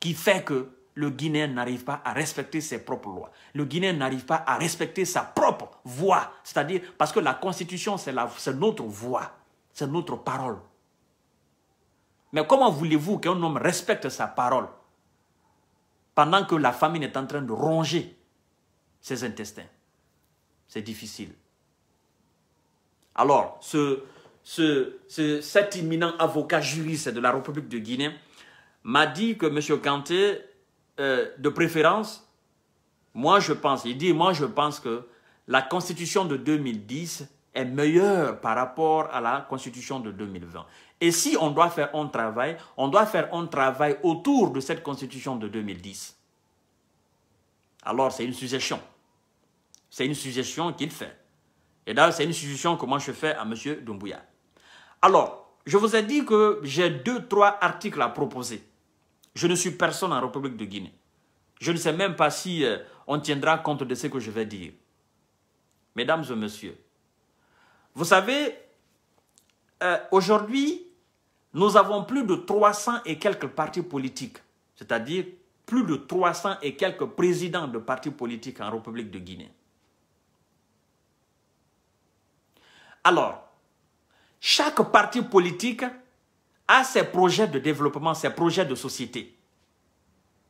qui fait que le Guinéen n'arrive pas à respecter ses propres lois. Le Guinéen n'arrive pas à respecter sa propre voix. C'est-à-dire, parce que la Constitution, c'est notre voix, c'est notre parole. Mais comment voulez-vous qu'un homme respecte sa parole pendant que la famine est en train de ronger ses intestins. C'est difficile. Alors, cet imminent avocat juriste de la République de Guinée m'a dit que M. Kanté, euh, de préférence, moi je pense, il dit, moi je pense que la constitution de 2010 est meilleure par rapport à la constitution de 2020. Et si on doit faire un travail, on doit faire un travail autour de cette constitution de 2010. Alors c'est une suggestion. C'est une suggestion qu'il fait. Et là, c'est une suggestion que moi je fais à M. Doumbouya. Alors, je vous ai dit que j'ai deux, trois articles à proposer. Je ne suis personne en République de Guinée. Je ne sais même pas si euh, on tiendra compte de ce que je vais dire. Mesdames et messieurs, vous savez, euh, aujourd'hui, nous avons plus de 300 et quelques partis politiques, c'est-à-dire plus de 300 et quelques présidents de partis politiques en République de Guinée. Alors, chaque parti politique a ses projets de développement, ses projets de société.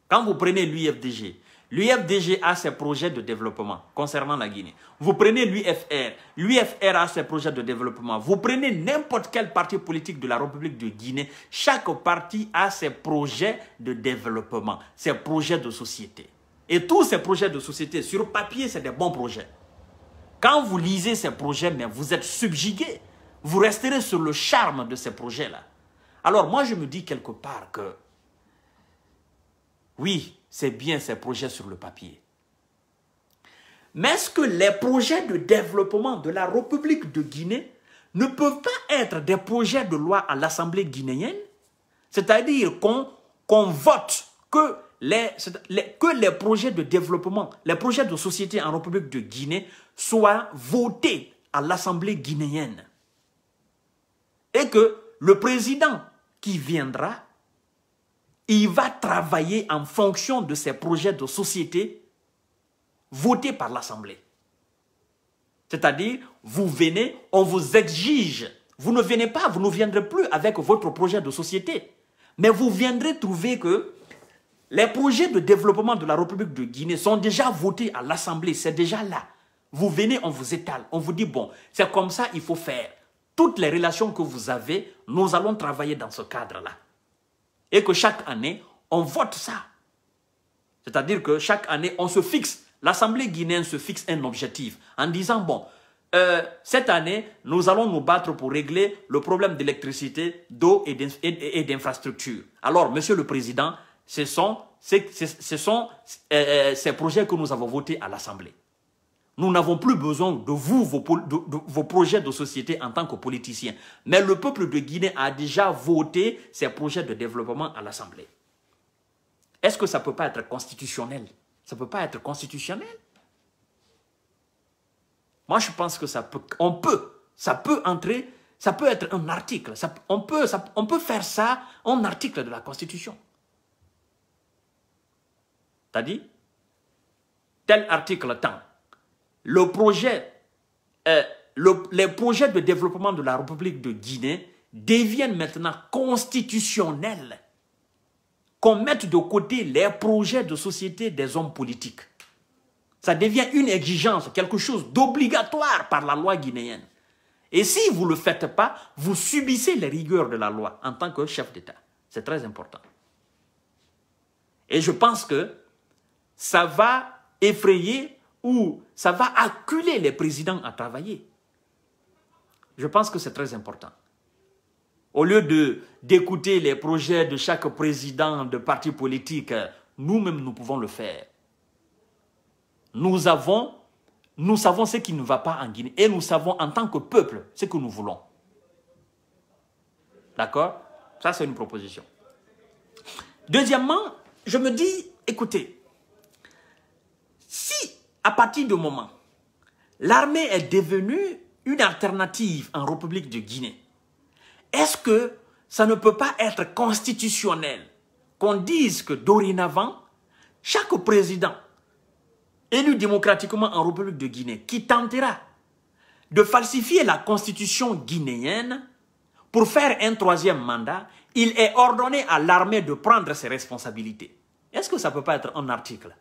Quand vous prenez l'UFDG, l'UFDG a ses projets de développement concernant la Guinée. Vous prenez l'UFR, l'UFR a ses projets de développement. Vous prenez n'importe quel parti politique de la République de Guinée, chaque parti a ses projets de développement, ses projets de société. Et tous ces projets de société, sur papier, c'est des bons projets. Quand vous lisez ces projets, mais vous êtes subjugué. Vous resterez sur le charme de ces projets-là. Alors moi, je me dis quelque part que oui, c'est bien ces projets sur le papier. Mais est-ce que les projets de développement de la République de Guinée ne peuvent pas être des projets de loi à l'Assemblée guinéenne C'est-à-dire qu'on vote que que les projets de développement, les projets de société en République de Guinée soient votés à l'Assemblée guinéenne. Et que le président qui viendra, il va travailler en fonction de ces projets de société votés par l'Assemblée. C'est-à-dire, vous venez, on vous exige. Vous ne venez pas, vous ne viendrez plus avec votre projet de société. Mais vous viendrez trouver que les projets de développement de la République de Guinée sont déjà votés à l'Assemblée, c'est déjà là. Vous venez, on vous étale, on vous dit, bon, c'est comme ça, il faut faire. Toutes les relations que vous avez, nous allons travailler dans ce cadre-là. Et que chaque année, on vote ça. C'est-à-dire que chaque année, on se fixe, l'Assemblée guinéenne se fixe un objectif en disant, bon, euh, cette année, nous allons nous battre pour régler le problème d'électricité, d'eau et d'infrastructures. Alors, Monsieur le Président, ce sont, euh, euh, ces projets que nous avons votés à l'Assemblée. Nous n'avons plus besoin de vous, vos, de, vos projets de société en tant que politiciens. Mais le peuple de Guinée a déjà voté ses projets de développement à l'Assemblée. Est-ce que ça ne peut pas être constitutionnel Ça ne peut pas être constitutionnel Moi, je pense que ça peut, on peut, ça peut entrer, ça peut être un article, on, peut, on peut faire ça en article de la Constitution. C'est-à-dire, tel article tant, le projet, euh, les projets de développement de la République de Guinée deviennent maintenant constitutionnels. Qu'on mette de côté les projets de société des hommes politiques. Ça devient une exigence, quelque chose d'obligatoire par la loi guinéenne. Et si vous ne le faites pas, vous subissez les rigueurs de la loi en tant que chef d'État. C'est très important. Et je pense que ça va effrayer ou ça va acculer les présidents à travailler. Je pense que c'est très important. Au lieu d'écouter les projets de chaque président de parti politique, nous-mêmes, nous pouvons le faire. Nous avons, nous savons ce qui ne va pas en Guinée et nous savons en tant que peuple ce que nous voulons. D'accord Ça, c'est une proposition. Deuxièmement, je me dis, écoutez, si, à partir du moment, l'armée est devenue une alternative en République de Guinée, est-ce que ça ne peut pas être constitutionnel qu'on dise que dorénavant, chaque président élu démocratiquement en République de Guinée qui tentera de falsifier la constitution guinéenne pour faire un troisième mandat, il est ordonné à l'armée de prendre ses responsabilités. Est-ce que ça ne peut pas être un article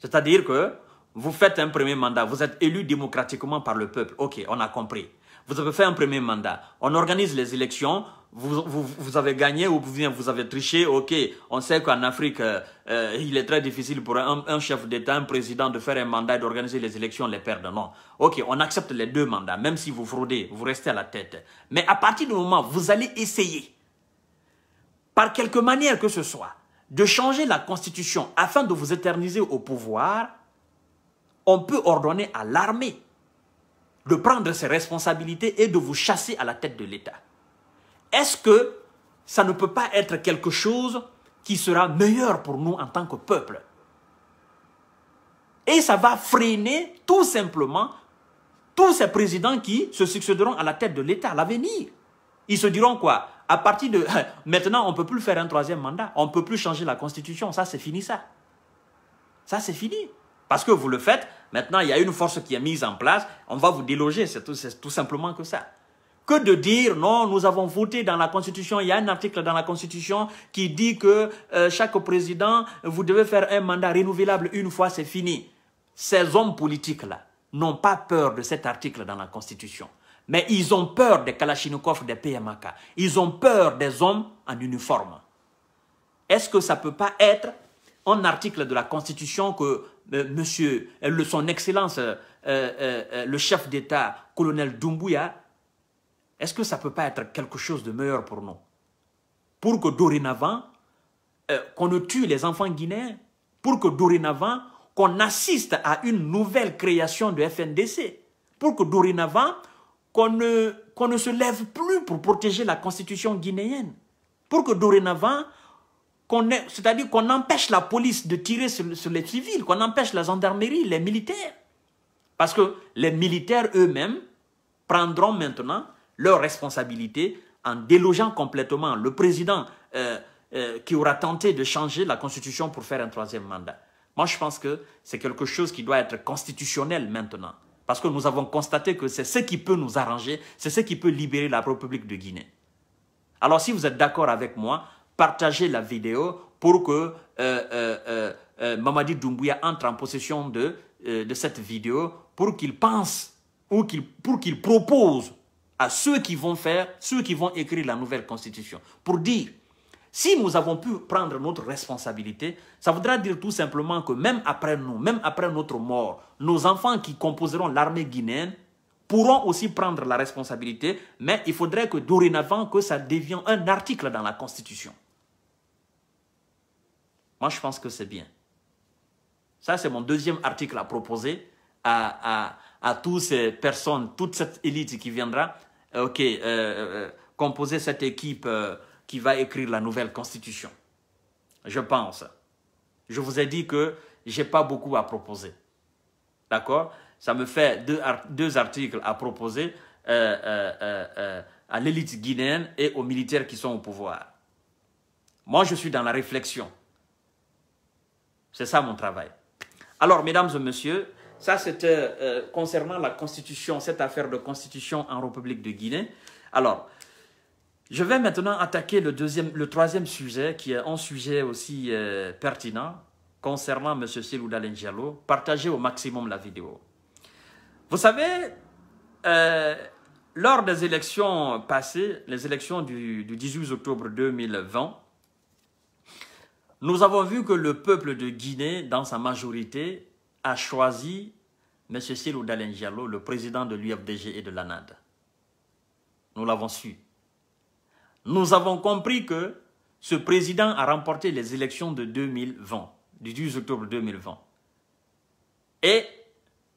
c'est-à-dire que vous faites un premier mandat, vous êtes élu démocratiquement par le peuple. Ok, on a compris. Vous avez fait un premier mandat. On organise les élections, vous, vous, avez gagné ou vous avez triché, ok, on sait qu'en Afrique, euh, euh, il est très difficile pour un, un chef d'État, un président de faire un mandat et d'organiser les élections, les perdre, non. Ok, on accepte les deux mandats, même si vous fraudez, vous restez à la tête. Mais à partir du moment où vous allez essayer, par quelque manière que ce soit, de changer la constitution afin de vous éterniser au pouvoir, on peut ordonner à l'armée de prendre ses responsabilités et de vous chasser à la tête de l'État. Est-ce que ça ne peut pas être quelque chose qui sera meilleur pour nous en tant que peuple Et ça va freiner tout simplement tous ces présidents qui se succéderont à la tête de l'État à l'avenir. Ils se diront quoi à partir de... Maintenant, on ne peut plus faire un troisième mandat. On ne peut plus changer la Constitution. Ça, c'est fini, ça. Ça, c'est fini. Parce que vous le faites. Maintenant, il y a une force qui est mise en place. On va vous déloger. C'est tout, simplement que ça. Que de dire, non, nous avons voté dans la Constitution. Il y a un article dans la Constitution qui dit que euh, chaque président, vous devez faire un mandat renouvelable une fois, c'est fini. Ces hommes politiques-là n'ont pas peur de cet article dans la Constitution. Mais ils ont peur des Kalachnikovs, des PMAK. Ils ont peur des hommes en uniforme. Est-ce que ça ne peut pas être un article de la Constitution que euh, monsieur, euh, son Excellence, euh, le chef d'État, colonel Doumbouya, est-ce que ça ne peut pas être quelque chose de meilleur pour nous Pour que dorénavant, qu'on ne tue les enfants guinéens, pour que dorénavant, qu'on assiste à une nouvelle création de FNDC, pour que dorénavant, qu'on ne, se lève plus pour protéger la constitution guinéenne. Pour que dorénavant, c'est-à-dire qu'on empêche la police de tirer sur, les civils, qu'on empêche la gendarmerie, les militaires. Parce que les militaires eux-mêmes prendront maintenant leurs responsabilités en délogeant complètement le président euh, euh, qui aura tenté de changer la constitution pour faire un troisième mandat. Moi, je pense que c'est quelque chose qui doit être constitutionnel maintenant. Parce que nous avons constaté que c'est ce qui peut nous arranger, c'est ce qui peut libérer la République de Guinée. Alors si vous êtes d'accord avec moi, partagez la vidéo pour que euh, euh, euh, Mamadi Doumbouya entre en possession de, de cette vidéo, pour qu'il pense ou pour qu'il propose à ceux qui vont faire, ceux qui vont écrire la nouvelle constitution, pour dire si nous avons pu prendre notre responsabilité, ça voudra dire tout simplement que même après nous, même après notre mort, nos enfants qui composeront l'armée guinéenne pourront aussi prendre la responsabilité, mais il faudrait que dorénavant que ça devienne un article dans la Constitution. Moi, je pense que c'est bien. Ça, c'est mon deuxième article à proposer à, toutes ces personnes, toute cette élite qui viendra, euh, euh, euh, composer cette équipe qui va écrire la nouvelle constitution. Je pense. Je vous ai dit que je n'ai pas beaucoup à proposer. D'accord Ça me fait deux, deux articles à proposer euh, euh, euh, à l'élite guinéenne et aux militaires qui sont au pouvoir. Moi, je suis dans la réflexion. C'est ça mon travail. Alors, mesdames et messieurs, ça c'était concernant la constitution, cette affaire de constitution en République de Guinée. Alors, je vais maintenant attaquer le, deuxième, le troisième sujet, qui est un sujet aussi euh, pertinent concernant M. Silouda Lengialo. Partagez au maximum la vidéo. Vous savez, euh, lors des élections passées, les élections du, 18 octobre 2020, nous avons vu que le peuple de Guinée, dans sa majorité, a choisi M. Silouda Dalen le président de l'UFDG et de l'ANAD. Nous l'avons su. Nous avons compris que ce président a remporté les élections de 2020, du 12 octobre 2020. Et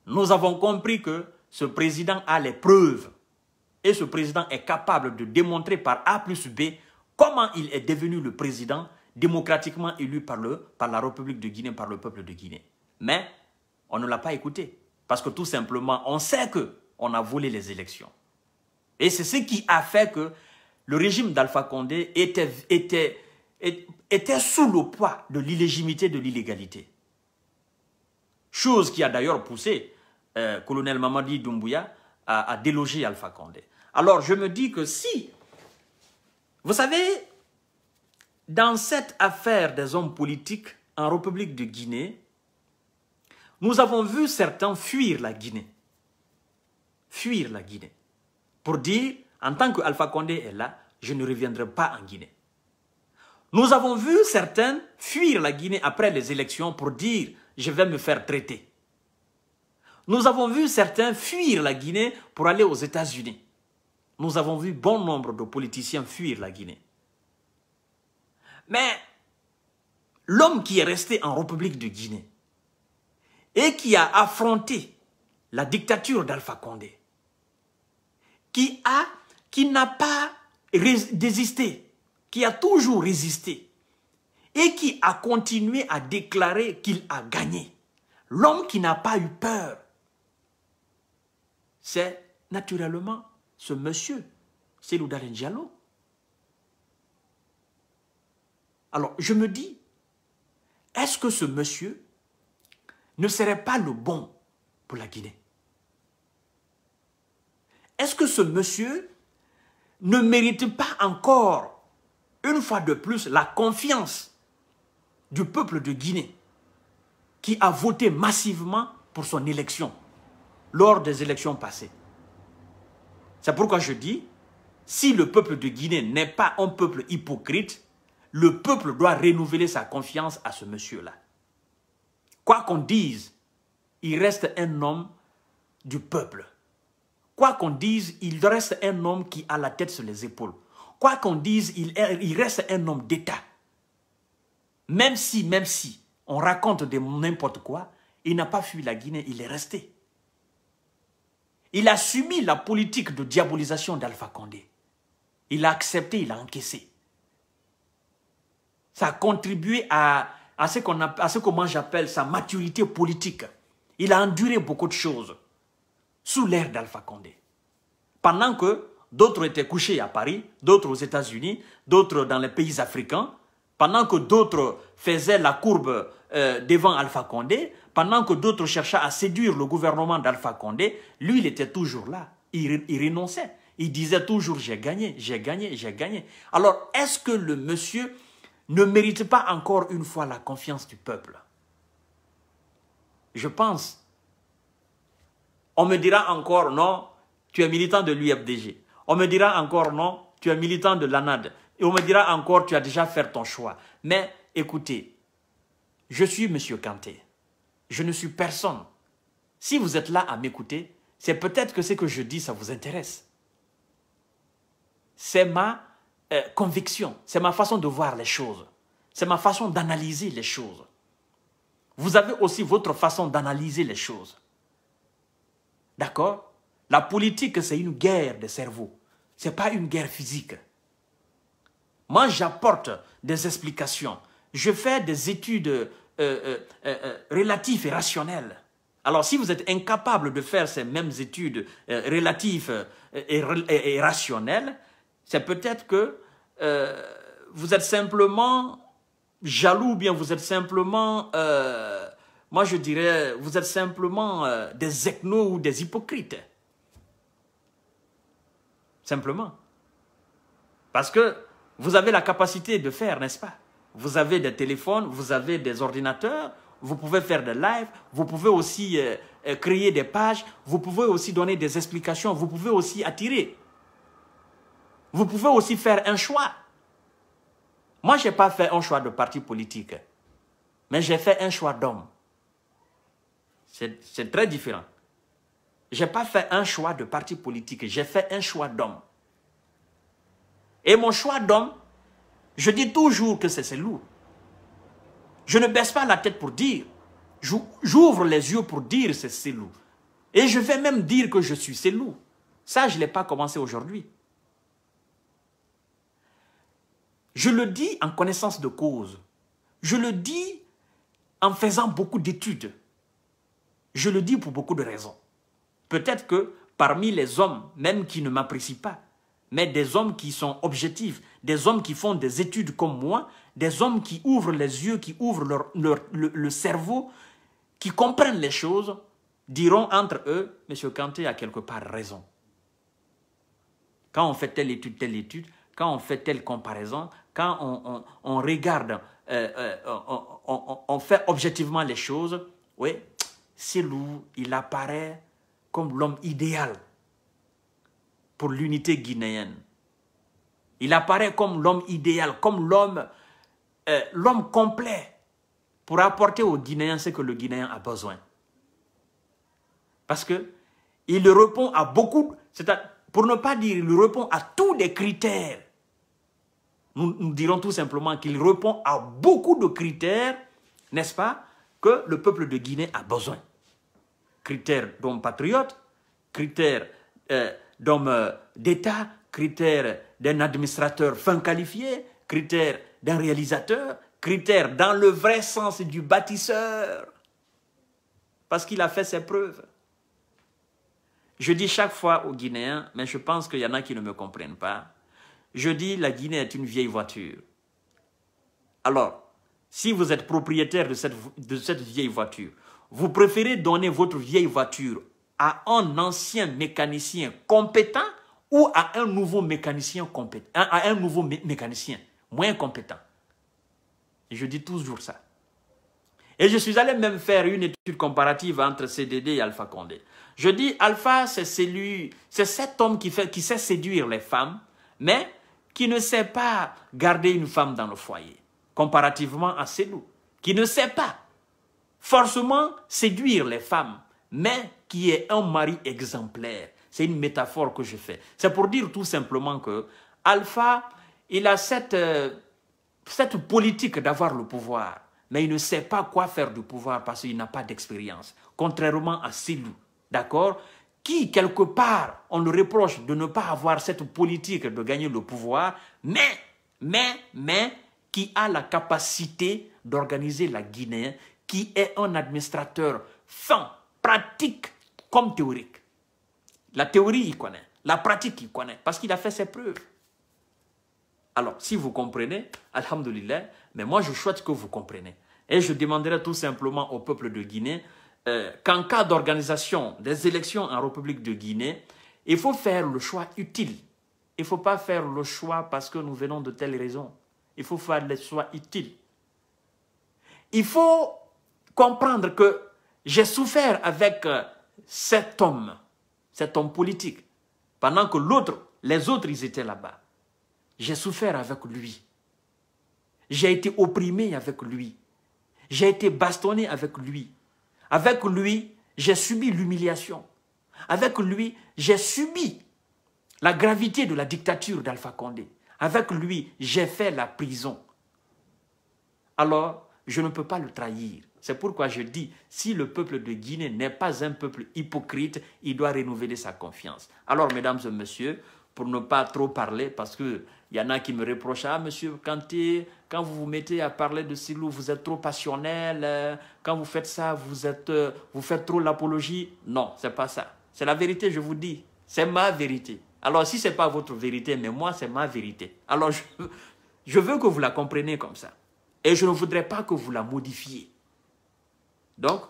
nous avons compris que ce président a les preuves. Et ce président est capable de démontrer par A plus B comment il est devenu le président démocratiquement élu par, le, par la République de Guinée, par le peuple de Guinée. Mais on ne l'a pas écouté. Parce que tout simplement, on sait que on a volé les élections. Et c'est ce qui a fait que le régime d'Alpha Condé était, était, sous le poids de l'illégimité, de l'illégalité. Chose qui a d'ailleurs poussé euh, colonel Mamadi Doumbouya à déloger Alpha Condé. Alors je me dis que si, vous savez, dans cette affaire des hommes politiques en République de Guinée, nous avons vu certains fuir la Guinée. Fuir la Guinée. Pour dire, en tant qu'Alpha Condé est là, je ne reviendrai pas en Guinée. Nous avons vu certains fuir la Guinée après les élections pour dire « je vais me faire traiter ». Nous avons vu certains fuir la Guinée pour aller aux États-Unis. Nous avons vu bon nombre de politiciens fuir la Guinée. Mais l'homme qui est resté en République de Guinée et qui a affronté la dictature d'Alpha Condé, qui a qui n'a pas désisté, qui a toujours résisté et qui a continué à déclarer qu'il a gagné. L'homme qui n'a pas eu peur, c'est naturellement ce monsieur, c'est Loudalen Diallo. Alors, je me dis, est-ce que ce monsieur ne serait pas le bon pour la Guinée Est-ce que ce monsieur ne mérite pas encore, une fois de plus, la confiance du peuple de Guinée qui a voté massivement pour son élection lors des élections passées. C'est pourquoi je dis, si le peuple de Guinée n'est pas un peuple hypocrite, le peuple doit renouveler sa confiance à ce monsieur-là. Quoi qu'on dise, il reste un homme du peuple. Quoi qu'on dise, il reste un homme qui a la tête sur les épaules. Quoi qu'on dise, il, reste un homme d'État. Même si, même si, on raconte de n'importe quoi, il n'a pas fui la Guinée, il est resté. Il a subi la politique de diabolisation d'Alpha Condé. Il a accepté, il a encaissé. Ça a contribué à, à ce que moi j'appelle sa maturité politique. Il a enduré beaucoup de choses sous l'ère d'Alpha Condé. Pendant que d'autres étaient couchés à Paris, d'autres aux États-Unis, d'autres dans les pays africains, pendant que d'autres faisaient la courbe euh, devant Alpha Condé, pendant que d'autres cherchaient à séduire le gouvernement d'Alpha Condé, lui, il était toujours là. Il, il renonçait. Il disait toujours, j'ai gagné, j'ai gagné, j'ai gagné. Alors, est-ce que le monsieur ne mérite pas encore une fois la confiance du peuple Je pense on me dira encore non, tu es militant de l'UFDG. On me dira encore non, tu es militant de l'ANAD. Et on me dira encore tu as déjà fait ton choix. Mais écoutez, je suis M. Kanté. Je ne suis personne. Si vous êtes là à m'écouter, c'est peut-être que ce que je dis, ça vous intéresse. C'est ma euh, conviction, c'est ma façon de voir les choses, c'est ma façon d'analyser les choses. Vous avez aussi votre façon d'analyser les choses. D'accord La politique, c'est une guerre de cerveau. Ce n'est pas une guerre physique. Moi, j'apporte des explications. Je fais des études euh, euh, euh, relatives et rationnelles. Alors, si vous êtes incapable de faire ces mêmes études relatives et, rationnelles, c'est peut-être que vous êtes simplement jaloux, ou bien vous êtes simplement moi, je dirais, vous êtes simplement euh, des ethnos ou des hypocrites. Simplement. Parce que vous avez la capacité de faire, n'est-ce pas Vous avez des téléphones, vous avez des ordinateurs, vous pouvez faire des lives, vous pouvez aussi euh, euh, créer des pages, vous pouvez aussi donner des explications, vous pouvez aussi attirer. Vous pouvez aussi faire un choix. Moi, je n'ai pas fait un choix de parti politique, mais j'ai fait un choix d'homme. C'est très différent. Je n'ai pas fait un choix de parti politique, j'ai fait un choix d'homme. Et mon choix d'homme, je dis toujours que c'est lourd. Je ne baisse pas la tête pour dire. J'ouvre les yeux pour dire c'est lourd. Et je vais même dire que je suis lourd. Ça, je ne l'ai pas commencé aujourd'hui. Je le dis en connaissance de cause. Je le dis en faisant beaucoup d'études. Je le dis pour beaucoup de raisons. Peut-être que parmi les hommes, même qui ne m'apprécient pas, mais des hommes qui sont objectifs, des hommes qui font des études comme moi, des hommes qui ouvrent les yeux, qui ouvrent le, cerveau, qui comprennent les choses, diront entre eux, Monsieur Kanté a quelque part raison. Quand on fait telle étude, telle étude, quand on fait telle comparaison, quand on, regarde, euh, euh, on, fait objectivement les choses, oui, lourd. il apparaît comme l'homme idéal pour l'unité guinéenne. Il apparaît comme l'homme idéal, comme euh, l'homme complet pour apporter aux Guinéens ce que le Guinéen a besoin. Parce que il répond à beaucoup, à, pour ne pas dire, il répond à tous les critères. nous dirons tout simplement qu'il répond à beaucoup de critères, n'est-ce pas, que le peuple de Guinée a besoin critères d'homme patriote, critères euh, d'homme euh, d'État, critères d'un administrateur fin qualifié, critères d'un réalisateur, critères dans le vrai sens du bâtisseur, parce qu'il a fait ses preuves. Je dis chaque fois aux Guinéens, mais je pense qu'il y en a qui ne me comprennent pas, je dis la Guinée est une vieille voiture. Alors, si vous êtes propriétaire de de cette vieille voiture, vous préférez donner votre vieille voiture à un ancien mécanicien compétent ou à un nouveau mécanicien compétent, à un nouveau mécanicien moins compétent. je dis toujours ça. Et je suis allé même faire une étude comparative entre CDD et Alpha Condé. Je dis, Alpha, c'est celui, c'est cet homme qui, fait, qui sait séduire les femmes, mais qui ne sait pas garder une femme dans le foyer, comparativement à Célou, qui ne sait pas forcément séduire les femmes, mais qui est un mari exemplaire. C'est une métaphore que je fais. C'est pour dire tout simplement que Alpha, il a euh, cette, politique d'avoir le pouvoir, mais il ne sait pas quoi faire du pouvoir parce qu'il n'a pas d'expérience, contrairement à Silou, d'accord qui, quelque part, on le reproche de ne pas avoir cette politique de gagner le pouvoir, mais, mais, mais, qui a la capacité d'organiser la Guinée, qui est un administrateur fin, pratique comme théorique. La théorie, il connaît. La pratique, il connaît. Parce qu'il a fait ses preuves. Alors, si vous comprenez, alhamdoulilah, mais moi, je souhaite que vous compreniez. Et je demanderai tout simplement au peuple de Guinée euh, qu'en cas d'organisation des élections en République de Guinée, il faut faire le choix utile. Il ne faut pas faire le choix parce que nous venons de telles raisons. Il faut faire le choix utile. Il faut comprendre que j'ai souffert avec euh, cet homme, cet homme politique, pendant que l'autre, les autres, ils étaient là-bas. J'ai souffert avec lui. J'ai été opprimé avec lui. J'ai été bastonné avec lui. Avec lui, j'ai subi l'humiliation. Avec lui, j'ai subi la gravité de la dictature d'Alpha Condé. Avec lui, j'ai fait la prison. Alors, je ne peux pas le trahir. C'est pourquoi je dis, si le peuple de Guinée n'est pas un peuple hypocrite, il doit renouveler sa confiance. Alors, mesdames et messieurs, pour ne pas trop parler, parce qu'il y en a qui me reprochent, ah monsieur, Kanté, quand vous vous mettez à parler de Silou, vous êtes trop passionnel, euh, quand vous faites ça, vous, êtes, euh, vous faites trop l'apologie. Non, c'est pas ça. C'est la vérité, je vous dis. C'est ma vérité. Alors, si ce n'est pas votre vérité, mais moi, c'est ma vérité. Alors, je, je veux que vous la compreniez comme ça. Et je ne voudrais pas que vous la modifiez. Donc,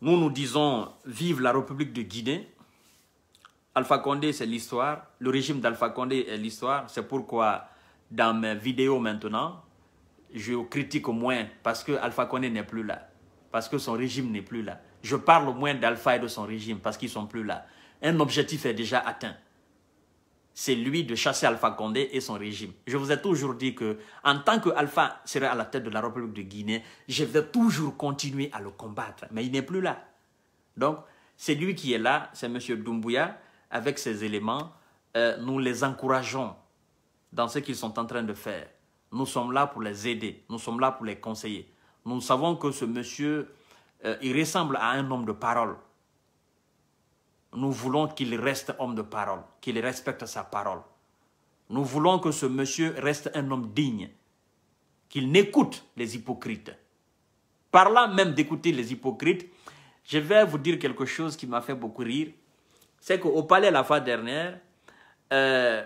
nous nous disons vive la République de Guinée. Alpha Condé, c'est l'histoire. Le régime d'Alpha Condé est l'histoire. C'est pourquoi dans mes vidéos maintenant, je critique moins parce que Alpha Condé n'est plus là. Parce que son régime n'est plus là. Je parle moins d'Alpha et de son régime parce qu'ils ne sont plus là. Un objectif est déjà atteint c'est lui de chasser Alpha Condé et son régime. Je vous ai toujours dit que, en tant qu'Alpha serait à la tête de la République de Guinée, je vais toujours continuer à le combattre. Mais il n'est plus là. Donc, c'est lui qui est là, c'est M. Doumbouya, avec ses éléments. Euh, nous les encourageons dans ce qu'ils sont en train de faire. Nous sommes là pour les aider, nous sommes là pour les conseiller. Nous savons que ce monsieur, euh, il ressemble à un homme de parole nous voulons qu'il reste homme de parole, qu'il respecte sa parole. Nous voulons que ce monsieur reste un homme digne, qu'il n'écoute les hypocrites. Parlant même d'écouter les hypocrites, je vais vous dire quelque chose qui m'a fait beaucoup rire. C'est qu'au palais la fois dernière, euh,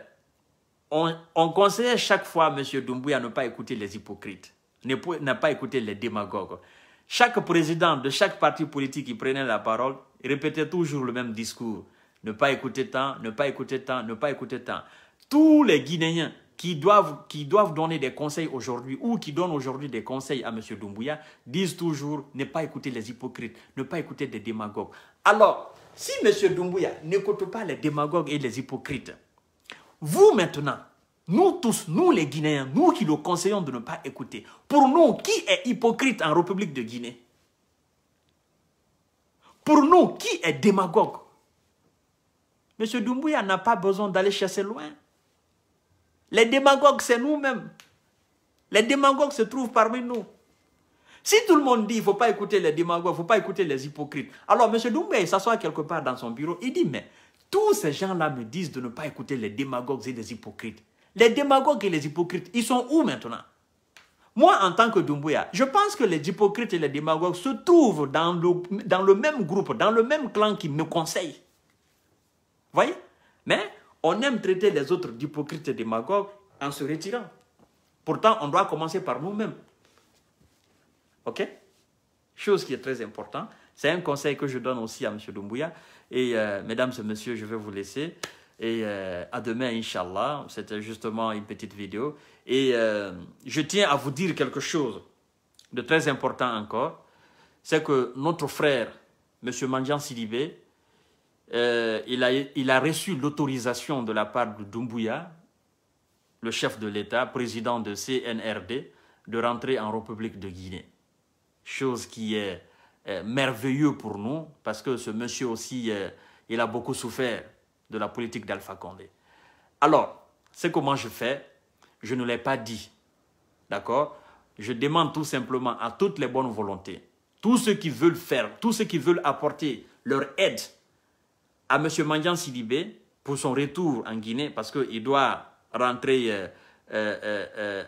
on, conseillait chaque fois M. Dumbuya à ne pas écouter les hypocrites, n'a pas écouter les démagogues. Chaque président de chaque parti politique qui prenait la parole répétez toujours le même discours. Ne pas écouter tant, ne pas écouter tant, ne pas écouter tant. Tous les Guinéens qui doivent, qui doivent donner des conseils aujourd'hui ou qui donnent aujourd'hui des conseils à M. Doumbouya disent toujours ne pas écouter les hypocrites, ne pas écouter des démagogues. Alors, si M. Doumbouya n'écoute pas les démagogues et les hypocrites, vous maintenant, nous tous, nous les Guinéens, nous qui le conseillons de ne pas écouter, pour nous, qui est hypocrite en République de Guinée pour nous, qui est démagogue Monsieur Doumbouya n'a pas besoin d'aller chasser loin. Les démagogues, c'est nous-mêmes. Les démagogues se trouvent parmi nous. Si tout le monde dit il ne faut pas écouter les démagogues, il ne faut pas écouter les hypocrites, alors Monsieur Doumbouya s'assoit quelque part dans son bureau, il dit, mais tous ces gens-là me disent de ne pas écouter les démagogues et les hypocrites. Les démagogues et les hypocrites, ils sont où maintenant moi, en tant que Doumbouya, je pense que les hypocrites et les démagogues se trouvent dans le, même groupe, dans le même clan qui me conseille. Vous Voyez Mais on aime traiter les autres hypocrites et démagogues en se retirant. Pourtant, on doit commencer par nous-mêmes. OK Chose qui est très importante. C'est un conseil que je donne aussi à M. Doumbouya. Et euh, mesdames et messieurs, je vais vous laisser. Et euh, à demain, Inch'Allah. C'était justement une petite vidéo. Et euh, je tiens à vous dire quelque chose de très important encore, c'est que notre frère, M. Mandjan Silibé, euh, il, a, il a reçu l'autorisation de la part de Doumbouya, le chef de l'État, président de CNRD, de rentrer en République de Guinée. Chose qui est merveilleux merveilleuse pour nous, parce que ce monsieur aussi, euh, il a beaucoup souffert de la politique d'Alpha Condé. Alors, c'est comment je fais, je ne l'ai pas dit. D'accord Je demande tout simplement à toutes les bonnes volontés, tous ceux qui veulent faire, tous ceux qui veulent apporter leur aide à M. Mandian Sidibé pour son retour en Guinée, parce qu'il doit rentrer euh, euh,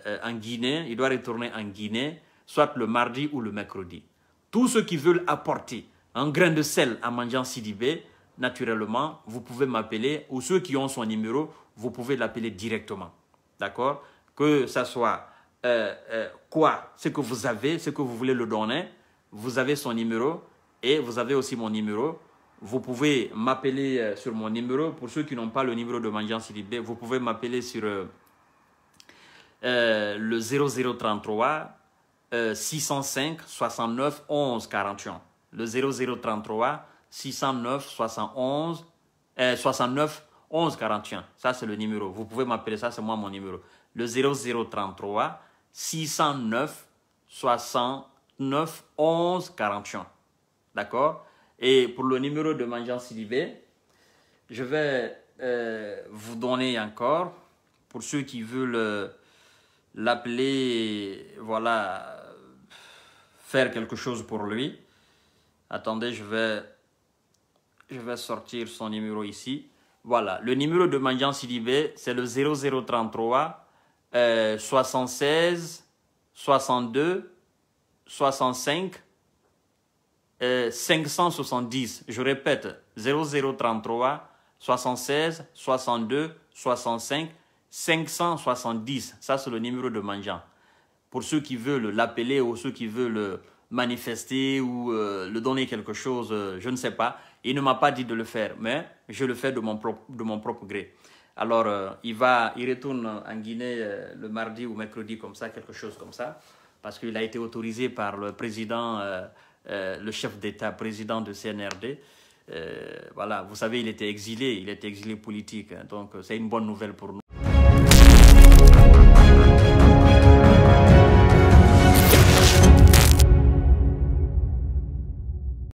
euh, en Guinée, il doit retourner en Guinée, soit le mardi ou le mercredi. Tous ceux qui veulent apporter un grain de sel à Mandian Sidibé, naturellement, vous pouvez m'appeler, ou ceux qui ont son numéro, vous pouvez l'appeler directement d'accord Que ce soit euh, euh, quoi Ce que vous avez, ce que vous voulez le donner, vous avez son numéro et vous avez aussi mon numéro. Vous pouvez m'appeler euh, sur mon numéro. Pour ceux qui n'ont pas le numéro de Mangian Silibé, vous pouvez m'appeler sur le 0033 605 69 11 41. Le 0033 609 71 69 1141, Ça, c'est le numéro. Vous pouvez m'appeler, ça, c'est moi mon numéro. Le 0033 609 69 11 D'accord Et pour le numéro de Mangeant Libé, je vais euh, vous donner encore, pour ceux qui veulent euh, l'appeler, voilà, faire quelque chose pour lui. Attendez, je vais, je vais sortir son numéro ici. Voilà, le numéro de Mandian Sidibé, c'est le 0033 76 62 65 570. Je répète, 0033 76 62 65 570. Ça, c'est le numéro de Mandian. Pour ceux qui veulent l'appeler ou ceux qui veulent manifester ou euh, le donner quelque chose, euh, je ne sais pas. Il ne m'a pas dit de le faire, mais je le fais de mon propre, de mon propre gré. Alors, euh, il, va, il retourne en Guinée euh, le mardi ou mercredi, comme ça, quelque chose comme ça, parce qu'il a été autorisé par le président, euh, le chef d'État, président de CNRD. voilà, vous savez, il était exilé, il était exilé politique, hein, donc c'est une bonne nouvelle pour nous.